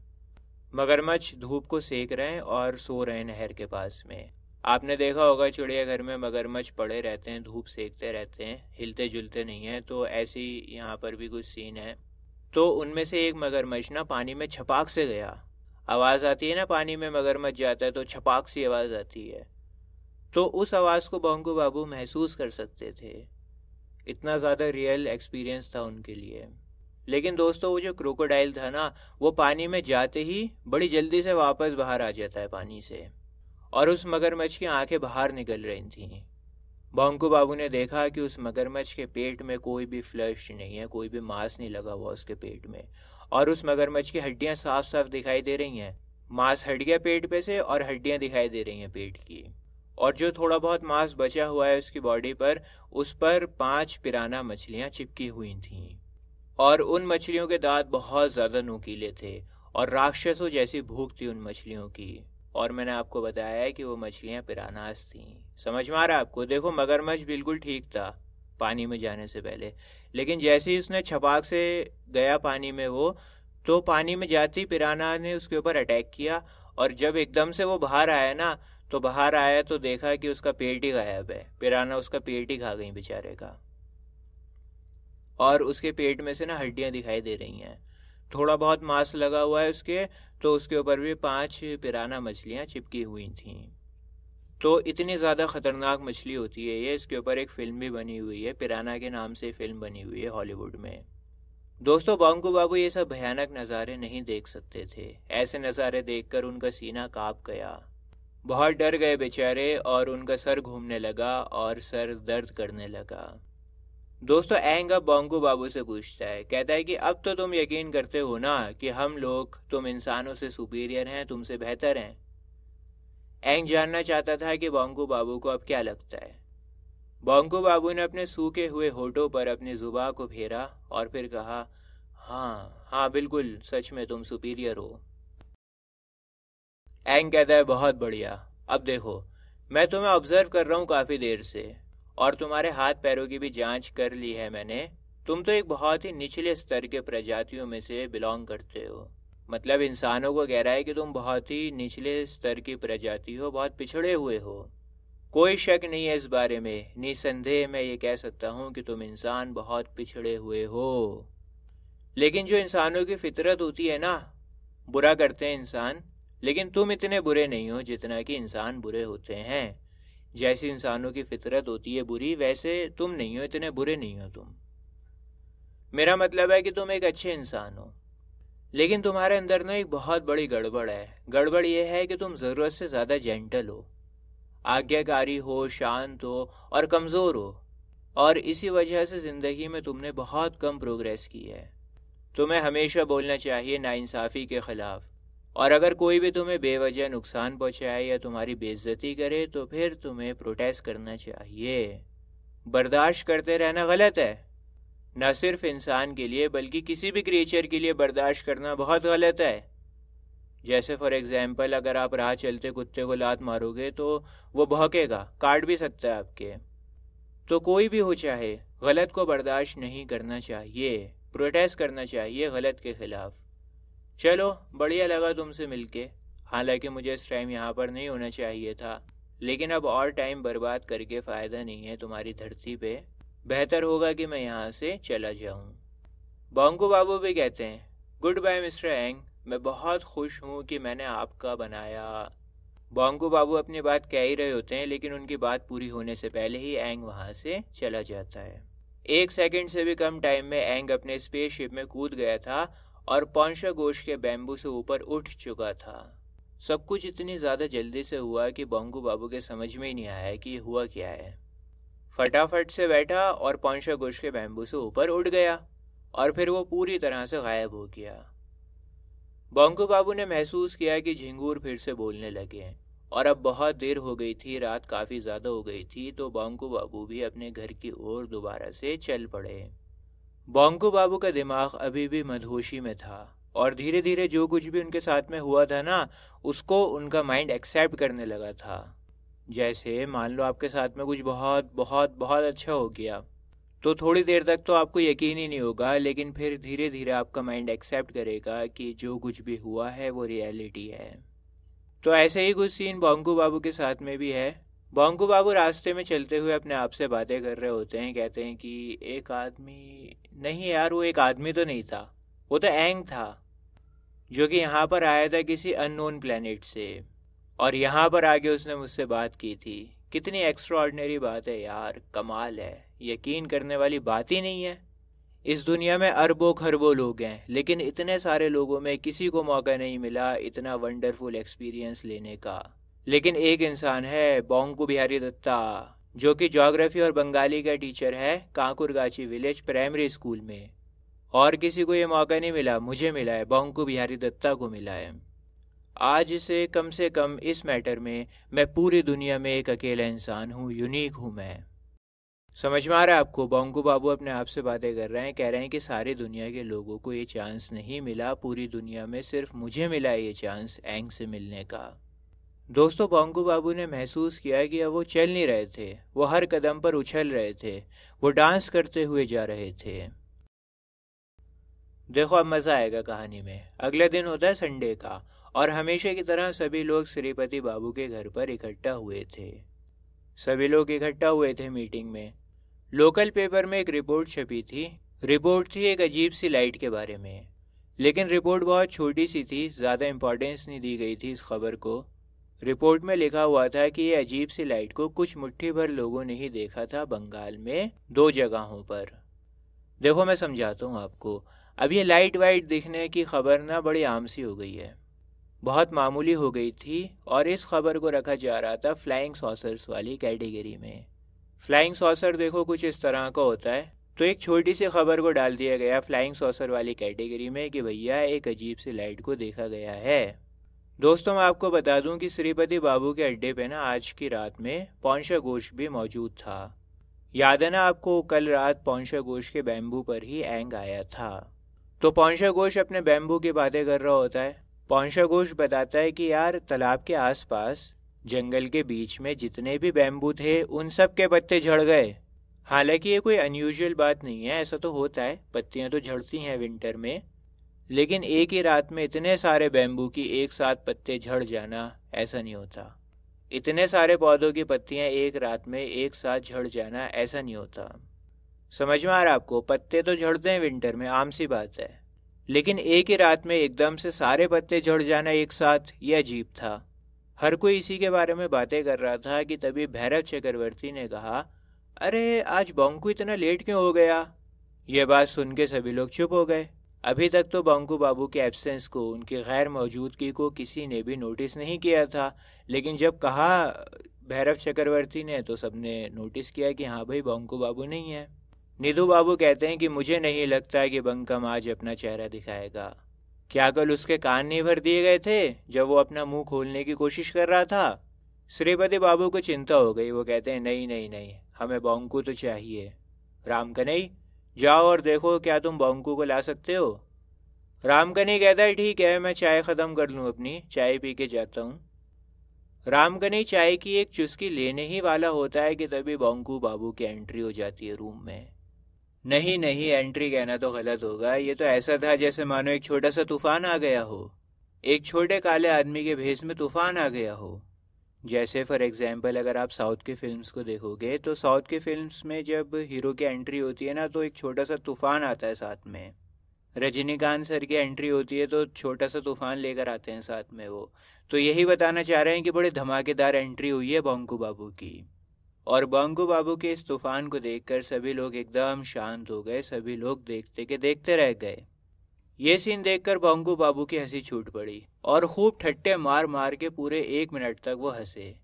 मगरमच्छ धूप को सेक रहे हैं और सो रहे हैं नहर के पास में आपने देखा होगा चिड़ियाघर में मगरमच्छ पड़े रहते हैं धूप सेकते रहते हैं हिलते जुलते नहीं हैं तो ऐसी यहाँ पर भी कुछ सीन है तो उनमें से एक मगरमच्छ ना पानी में छपाक से गया आवाज़ आती है ना पानी में मगरमच्छ जाता है तो छपाक सी आवाज़ आती है तो उस आवाज़ को बोंकू बाबू महसूस कर सकते थे इतना ज़्यादा रियल एक्सपीरियंस था उनके लिए लेकिन दोस्तों वो जो क्रोकोडाइल था ना वो पानी में जाते ही बड़ी जल्दी से वापस बाहर आ जाता है पानी से और उस मगरमच्छ की आंखें बाहर निकल रही थी बोंकू बाबू ने देखा कि उस मगरमच्छ के पेट में कोई भी फ्लश नहीं है कोई भी मांस नहीं लगा हुआ उसके पेट में और उस मगरमच्छ की हड्डियां साफ साफ दिखाई दे रही हैं मांस हट गया पेट पे से और हड्डियां दिखाई दे रही हैं पेट की और जो थोड़ा बहुत मांस बचा हुआ है उसकी बॉडी पर उस पर पांच पिराना मछलियां चिपकी हुई थीं और उन मछलियों के दांत बहुत ज़्यादा नुकीले थे और राक्षसों जैसी भूख थी उन मछलियों की और मैंने आपको बताया है कि वो मछलियां पिरानास थी समझ में आ रहा आपको देखो मगरमच्छ बिल्कुल ठीक था पानी में जाने से पहले लेकिन जैसे ही उसने छपाक से गया पानी में वो तो पानी में जाती पिराना ने उसके ऊपर अटैक किया और जब एकदम से वो बाहर आया ना तो बाहर आया तो देखा कि उसका पेट ही गायब है पिराना उसका पेट ही खा गई बेचारे का और उसके पेट में से ना हड्डियां दिखाई दे रही हैं थोड़ा बहुत मांस लगा हुआ है उसके तो उसके ऊपर भी पांच पिराना मछलियां चिपकी हुई थी तो इतनी ज़्यादा ख़तरनाक मछली होती है ये इसके ऊपर एक फ़िल्म भी बनी हुई है पिराना के नाम से फिल्म बनी हुई है हॉलीवुड में दोस्तों बांकू बाबू ये सब भयानक नज़ारे नहीं देख सकते थे ऐसे नज़ारे देखकर उनका सीना काँप गया बहुत डर गए बेचारे और उनका सर घूमने लगा और सर दर्द करने लगा दोस्तों एंग अब बाबू से पूछता है कहता है कि अब तो तुम यकीन करते हो ना कि हम लोग तुम इंसानों से सुपीरियर हैं तुमसे बेहतर हैं एंग जानना चाहता था कि बोंगू बाबू को अब क्या लगता है बोंगू बाबू ने अपने सूखे हुए होठों पर अपनी जुबा को फेरा और फिर कहा हाँ हाँ बिल्कुल सच में तुम सुपीरियर हो एंग कहता है बहुत बढ़िया अब देखो मैं तुम्हें ऑब्जर्व कर रहा हूँ काफ़ी देर से और तुम्हारे हाथ पैरों की भी जांच कर ली है मैंने तुम तो एक बहुत ही निचले स्तर के प्रजातियों में से बिलोंग करते हो मतलब इंसानों को कह रहा है कि तुम बहुत ही निचले स्तर की प्रजाति हो बहुत पिछड़े हुए हो कोई शक नहीं है इस बारे में निसंदेह मैं ये कह सकता हूँ कि तुम इंसान बहुत पिछड़े हुए हो लेकिन जो इंसानों की फितरत होती है ना बुरा करते हैं इंसान लेकिन तुम इतने बुरे नहीं हो जितना कि इंसान बुरे होते हैं जैसी इंसानों की फितरत होती है बुरी वैसे तुम नहीं हो इतने बुरे नहीं हो तुम मेरा मतलब है कि तुम एक अच्छे इंसान हो लेकिन तुम्हारे अंदर ना एक बहुत बड़ी गड़बड़ है गड़बड़ यह है कि तुम ज़रूरत से ज़्यादा जेंटल हो आज्ञाकारी हो शांत हो और कमज़ोर हो और इसी वजह से ज़िंदगी में तुमने बहुत कम प्रोग्रेस की है तुम्हें हमेशा बोलना चाहिए नाइंसाफ़ी के ख़िलाफ़ और अगर कोई भी तुम्हें बेवजह नुकसान पहुंचाए या तुम्हारी बेइज्जती करे तो फिर तुम्हें प्रोटेस्ट करना चाहिए बर्दाश्त करते रहना गलत है न सिर्फ इंसान के लिए बल्कि किसी भी क्रिएचर के लिए बर्दाश्त करना बहुत गलत है जैसे फॉर एग्जाम्पल अगर आप राह चलते कुत्ते को लात मारोगे तो वो भौंकेगा काट भी सकता है आपके तो कोई भी हो चाहे गलत को बर्दाश्त नहीं करना चाहिए प्रोटेस्ट करना चाहिए गलत के खिलाफ चलो बढ़िया लगा तुमसे मिलके हालांकि मुझे इस टाइम यहाँ पर नहीं होना चाहिए था लेकिन अब और टाइम बर्बाद करके फ़ायदा नहीं है तुम्हारी धरती पे बेहतर होगा कि मैं यहाँ से चला जाऊँ बोंगो बाबू भी कहते हैं गुड बाय मिस्टर एंग मैं बहुत खुश हूँ कि मैंने आपका बनाया बोंगो बाबू अपनी बात कह ही रहे होते हैं लेकिन उनकी बात पूरी होने से पहले ही एंग वहाँ से चला जाता है एक सेकंड से भी कम टाइम में एंग अपने स्पेसशिप में कूद गया था और पौशा गोश के बैम्बू से ऊपर उठ चुका था सब कुछ इतनी ज़्यादा जल्दी से हुआ कि बोंगू बाबू के समझ में ही नहीं आया कि हुआ क्या है फटाफट से बैठा और पौशा गोश के बैम्बू से ऊपर उठ गया और फिर वो पूरी तरह से गायब हो गया बोंगू बाबू ने महसूस किया कि झिंगूर फिर से बोलने लगे और अब बहुत देर हो गई थी रात काफ़ी ज़्यादा हो गई थी तो बोंगू बाबू भी अपने घर की ओर दोबारा से चल पड़े बोंगू बाबू का दिमाग अभी भी मदहोशी में था और धीरे धीरे जो कुछ भी उनके साथ में हुआ था ना उसको उनका माइंड एक्सेप्ट करने लगा था जैसे मान लो आपके साथ में कुछ बहुत बहुत बहुत अच्छा हो गया तो थोड़ी देर तक तो आपको यकीन ही नहीं होगा लेकिन फिर धीरे धीरे आपका माइंड एक्सेप्ट करेगा कि जो कुछ भी हुआ है वो रियलिटी है तो ऐसे ही कुछ सीन बोंगू बाबू के साथ में भी है बोंगू बाबू रास्ते में चलते हुए अपने आप से बातें कर रहे होते हैं कहते हैं कि एक आदमी नहीं यार वो एक आदमी तो नहीं था वो तो एंग था जो कि यहाँ पर आया था किसी अननोन प्लेनेट से और यहाँ पर आके उसने मुझसे बात की थी कितनी एक्स्ट्रॉर्डनरी बात है यार कमाल है यकीन करने वाली बात ही नहीं है इस दुनिया में अरबों खरबों लोग हैं लेकिन इतने सारे लोगों में किसी को मौका नहीं मिला इतना वंडरफुल एक्सपीरियंस लेने का लेकिन एक इंसान है बोंकू बिहारी दत्ता जो कि जोग्राफी और बंगाली का टीचर है कांकुरगाछी विलेज प्राइमरी स्कूल में और किसी को ये मौका नहीं मिला मुझे मिला है बोंकू बिहारी दत्ता को मिला है आज से कम से कम इस मैटर में मैं पूरी दुनिया में एक अकेला इंसान हूँ यूनिक हूँ मैं समझ में आ रहा है आपको बोंकू बाबू अपने आप से बातें कर रहे हैं कह रहे हैं कि सारी दुनिया के लोगों को ये चांस नहीं मिला पूरी दुनिया में सिर्फ मुझे मिला ये चांस एंग से मिलने का दोस्तों बोंगू बाबू ने महसूस किया कि अब वो चल नहीं रहे थे वो हर कदम पर उछल रहे थे वो डांस करते हुए जा रहे थे देखो अब मज़ा आएगा कहानी में अगले दिन होता है संडे का और हमेशा की तरह सभी लोग श्रीपति बाबू के घर पर इकट्ठा हुए थे सभी लोग इकट्ठा हुए थे मीटिंग में लोकल पेपर में एक रिपोर्ट छपी थी रिपोर्ट थी एक अजीब सी लाइट के बारे में लेकिन रिपोर्ट बहुत छोटी सी थी ज़्यादा इम्पोर्टेंस नहीं दी गई थी इस खबर को रिपोर्ट में लिखा हुआ था कि ये अजीब सी लाइट को कुछ मुट्ठी भर लोगों ने ही देखा था बंगाल में दो जगहों पर देखो मैं समझाता हूँ आपको अब ये लाइट वाइट दिखने की खबर ना बड़ी आम सी हो गई है बहुत मामूली हो गई थी और इस खबर को रखा जा रहा था फ्लाइंग सॉसर्स वाली कैटेगरी में फ्लाइंग सॉसर देखो कुछ इस तरह का होता है तो एक छोटी सी खबर को डाल दिया गया फ्लाइंग सॉसर वाली कैटेगरी में कि भैया एक अजीब सी लाइट को देखा गया है दोस्तों मैं आपको बता दूं कि श्रीपति बाबू के अड्डे पे ना आज की रात में पौशा गोश भी मौजूद था याद है ना आपको कल रात पौशा गोश के बैम्बू पर ही एंग आया था तो पौशा गोश अपने बैम्बू की बातें कर रहा होता है पौशा गोश बताता है कि यार तालाब के आसपास जंगल के बीच में जितने भी बैम्बू थे उन सब के पत्ते झड़ गए हालांकि ये कोई अनयूजल बात नहीं है ऐसा तो होता है पत्तियां तो झड़ती हैं विंटर में लेकिन एक ही रात में इतने सारे बैम्बू की एक साथ पत्ते झड़ जाना ऐसा नहीं होता इतने सारे पौधों की पत्तियां एक रात में एक साथ झड़ जाना ऐसा नहीं होता समझ में आ रहा आपको पत्ते तो झड़ते हैं विंटर में आम सी बात है लेकिन एक ही रात में एकदम से सारे पत्ते झड़ जाना एक साथ यह अजीब था हर कोई इसी के बारे में बातें कर रहा था कि तभी भैरव चक्रवर्ती ने कहा अरे आज बोंकू इतना लेट क्यों हो गया यह बात सुन के सभी लोग चुप हो गए अभी तक तो बंकू बाबू के एब्सेंस को उनकी गैर मौजूदगी को किसी ने भी नोटिस नहीं किया था लेकिन जब कहा भैरव चक्रवर्ती ने तो सबने नोटिस किया कि हाँ भाई बंकू बाबू नहीं है निधु बाबू कहते हैं कि मुझे नहीं लगता कि बंकम आज अपना चेहरा दिखाएगा क्या कल उसके कान नहीं भर दिए गए थे जब वो अपना मुंह खोलने की कोशिश कर रहा था श्रीपति बाबू को चिंता हो गई वो कहते हैं नहीं नहीं नहीं हमें बोंकू तो चाहिए राम कन्हई जाओ और देखो क्या तुम बंकू को ला सकते हो रामकनी कहता है ठीक है मैं चाय ख़त्म कर लूँ अपनी चाय पी के जाता हूँ रामकनी चाय की एक चुस्की लेने ही वाला होता है कि तभी बोंकू बाबू की एंट्री हो जाती है रूम में नहीं नहीं एंट्री कहना तो गलत होगा ये तो ऐसा था जैसे मानो एक छोटा सा तूफान आ गया हो एक छोटे काले आदमी के भेस में तूफान आ गया हो जैसे फॉर एग्जांपल अगर आप साउथ की फिल्म्स को देखोगे तो साउथ की फिल्म्स में जब हीरो की एंट्री होती है ना तो एक छोटा सा तूफान आता है साथ में रजनीकांत सर की एंट्री होती है तो छोटा सा तूफान लेकर आते हैं साथ में वो तो यही बताना चाह रहे हैं कि बड़े धमाकेदार एंट्री हुई है बोंकू बाबू की और बोंकू बाबू के इस तूफान को देखकर सभी लोग एकदम शांत हो गए सभी लोग देखते के देखते रह गए ये सीन देखकर बंगू बाबू की हंसी छूट पड़ी और खूब ठट्टे मार मार के पूरे एक मिनट तक वो हंसे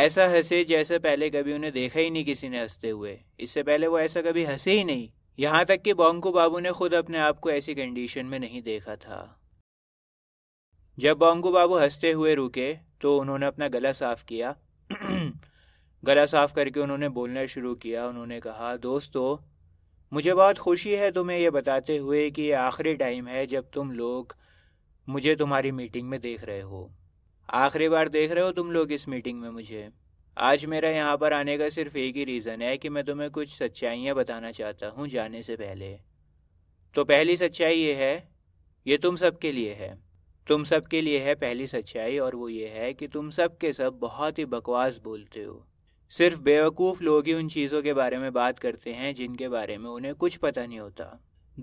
ऐसा हंसे जैसे पहले कभी उन्हें देखा ही नहीं किसी ने हंसते हुए इससे पहले वो ऐसा कभी हंसे ही नहीं यहाँ तक कि बोंकू बाबू ने खुद अपने आप को ऐसी कंडीशन में नहीं देखा था जब बोंकू बाबू हंसते हुए रुके तो उन्होंने अपना गला साफ किया [clears throat] गला साफ करके उन्होंने बोलना शुरू किया उन्होंने कहा दोस्तों मुझे बहुत खुशी है तुम्हें यह बताते हुए कि ये आखिरी टाइम है जब तुम लोग मुझे तुम्हारी मीटिंग में देख रहे हो आखिरी बार देख रहे हो तुम लोग इस मीटिंग में मुझे आज मेरा यहाँ पर आने का सिर्फ एक ही रीज़न है कि मैं तुम्हें कुछ सच्चाइयाँ बताना चाहता हूँ जाने से पहले तो पहली सच्चाई ये है ये तुम सब के लिए है तुम सब के लिए है पहली सच्चाई और वो ये है कि तुम सब के सब बहुत ही बकवास बोलते हो सिर्फ बेवकूफ़ लोग ही उन चीज़ों के बारे में बात करते हैं जिनके बारे में उन्हें कुछ पता नहीं होता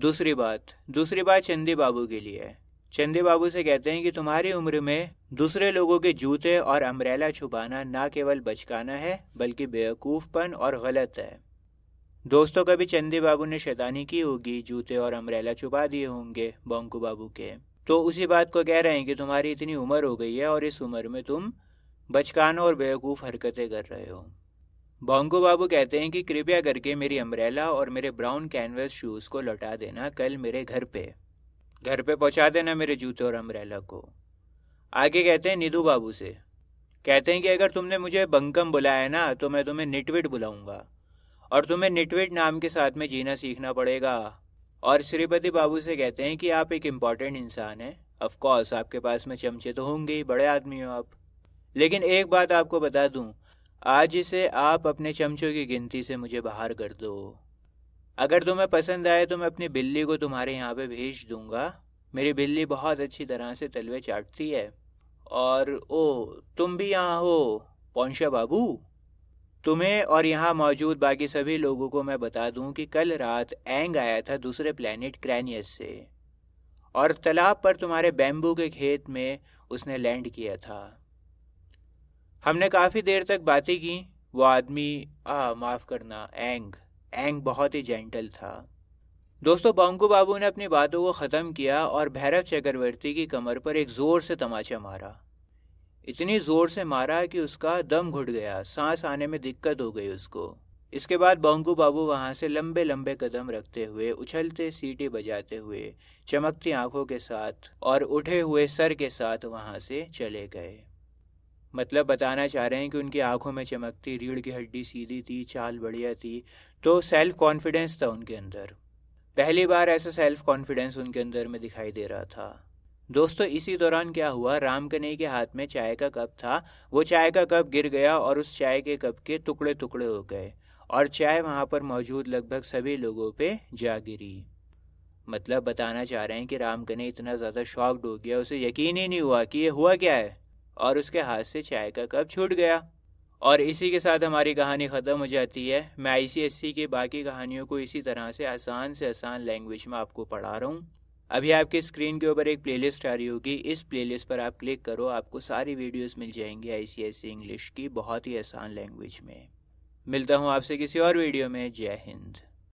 दूसरी बात दूसरी बात चंदी बाबू के लिए चंदे चंदी बाबू से कहते हैं कि तुम्हारी उम्र में दूसरे लोगों के जूते और अम्ब्रेला छुपाना ना केवल बचकाना है बल्कि बेवकूफ़पन और गलत है दोस्तों कभी चंदी बाबू ने शैतानी की होगी जूते और अम्ब्रेला छुपा दिए होंगे बोंकू बाबू के तो उसी बात को कह रहे हैं कि तुम्हारी इतनी उम्र हो गई है और इस उम्र में तुम बचकान और बेवकूफ़ हरकतें कर रहे हो बोंगो बाबू कहते हैं कि कृपया करके मेरी अम्ब्रेला और मेरे ब्राउन कैनवस शूज़ को लौटा देना कल मेरे घर पे घर पे पहुंचा देना मेरे जूते और अम्ब्रेला को आगे कहते हैं निधु बाबू से कहते हैं कि अगर तुमने मुझे बंकम बुलाया ना तो मैं तुम्हें निटविट बुलाऊंगा और तुम्हें निटविट नाम के साथ में जीना सीखना पड़ेगा और श्रीपति बाबू से कहते हैं कि आप एक इम्पॉर्टेंट इंसान हैं ऑफकोर्स आपके पास में चमचे तो होंगे ही बड़े आदमी हो आप लेकिन एक बात आपको बता दूं आज इसे आप अपने चमचों की गिनती से मुझे बाहर कर दो अगर तुम्हें पसंद आए तो मैं अपनी बिल्ली को तुम्हारे यहाँ पे भेज दूंगा मेरी बिल्ली बहुत अच्छी तरह से तलवे चाटती है और ओ तुम भी यहाँ हो पौशा बाबू तुम्हें और यहाँ मौजूद बाकी सभी लोगों को मैं बता दूं कि कल रात एंग आया था दूसरे प्लेनेट क्रैनियस से और तालाब पर तुम्हारे बैम्बू के खेत में उसने लैंड किया था हमने काफ़ी देर तक बातें की वो आदमी आ माफ़ करना एंग एंग बहुत ही जेंटल था दोस्तों बंकू बाबू ने अपनी बातों को ख़त्म किया और भैरव चक्रवर्ती की कमर पर एक ज़ोर से तमाचा मारा इतनी ज़ोर से मारा कि उसका दम घुट गया सांस आने में दिक्कत हो गई उसको इसके बाद बंकू बाबू वहाँ से लंबे लंबे कदम रखते हुए उछलते सीटी बजाते हुए चमकती आंखों के साथ और उठे हुए सर के साथ वहाँ से चले गए मतलब बताना चाह रहे हैं कि उनकी आंखों में चमक थी रीढ़ की हड्डी सीधी थी चाल बढ़िया थी तो सेल्फ कॉन्फिडेंस था उनके अंदर पहली बार ऐसा सेल्फ कॉन्फिडेंस उनके अंदर में दिखाई दे रहा था दोस्तों इसी दौरान क्या हुआ राम कने के हाथ में चाय का कप था वो चाय का कप गिर गया और उस चाय के कप के टुकड़े टुकड़े हो गए और चाय वहाँ पर मौजूद लगभग सभी लोगों पे जा गिरी मतलब बताना चाह रहे हैं कि राम कने इतना ज़्यादा शॉक्ड हो गया उसे यकीन ही नहीं हुआ कि ये हुआ क्या है और उसके हाथ से चाय का कप छूट गया और इसी के साथ हमारी कहानी ख़त्म हो जाती है मैं आई सी एस सी की बाकी कहानियों को इसी तरह से आसान से आसान लैंग्वेज में आपको पढ़ा रहा हूँ अभी आपके स्क्रीन के ऊपर एक प्लेलिस्ट आ रही होगी इस प्लेलिस्ट पर आप क्लिक करो आपको सारी वीडियोस मिल जाएंगी आई सी एस सी इंग्लिश की बहुत ही आसान लैंग्वेज में मिलता हूँ आपसे किसी और वीडियो में जय हिंद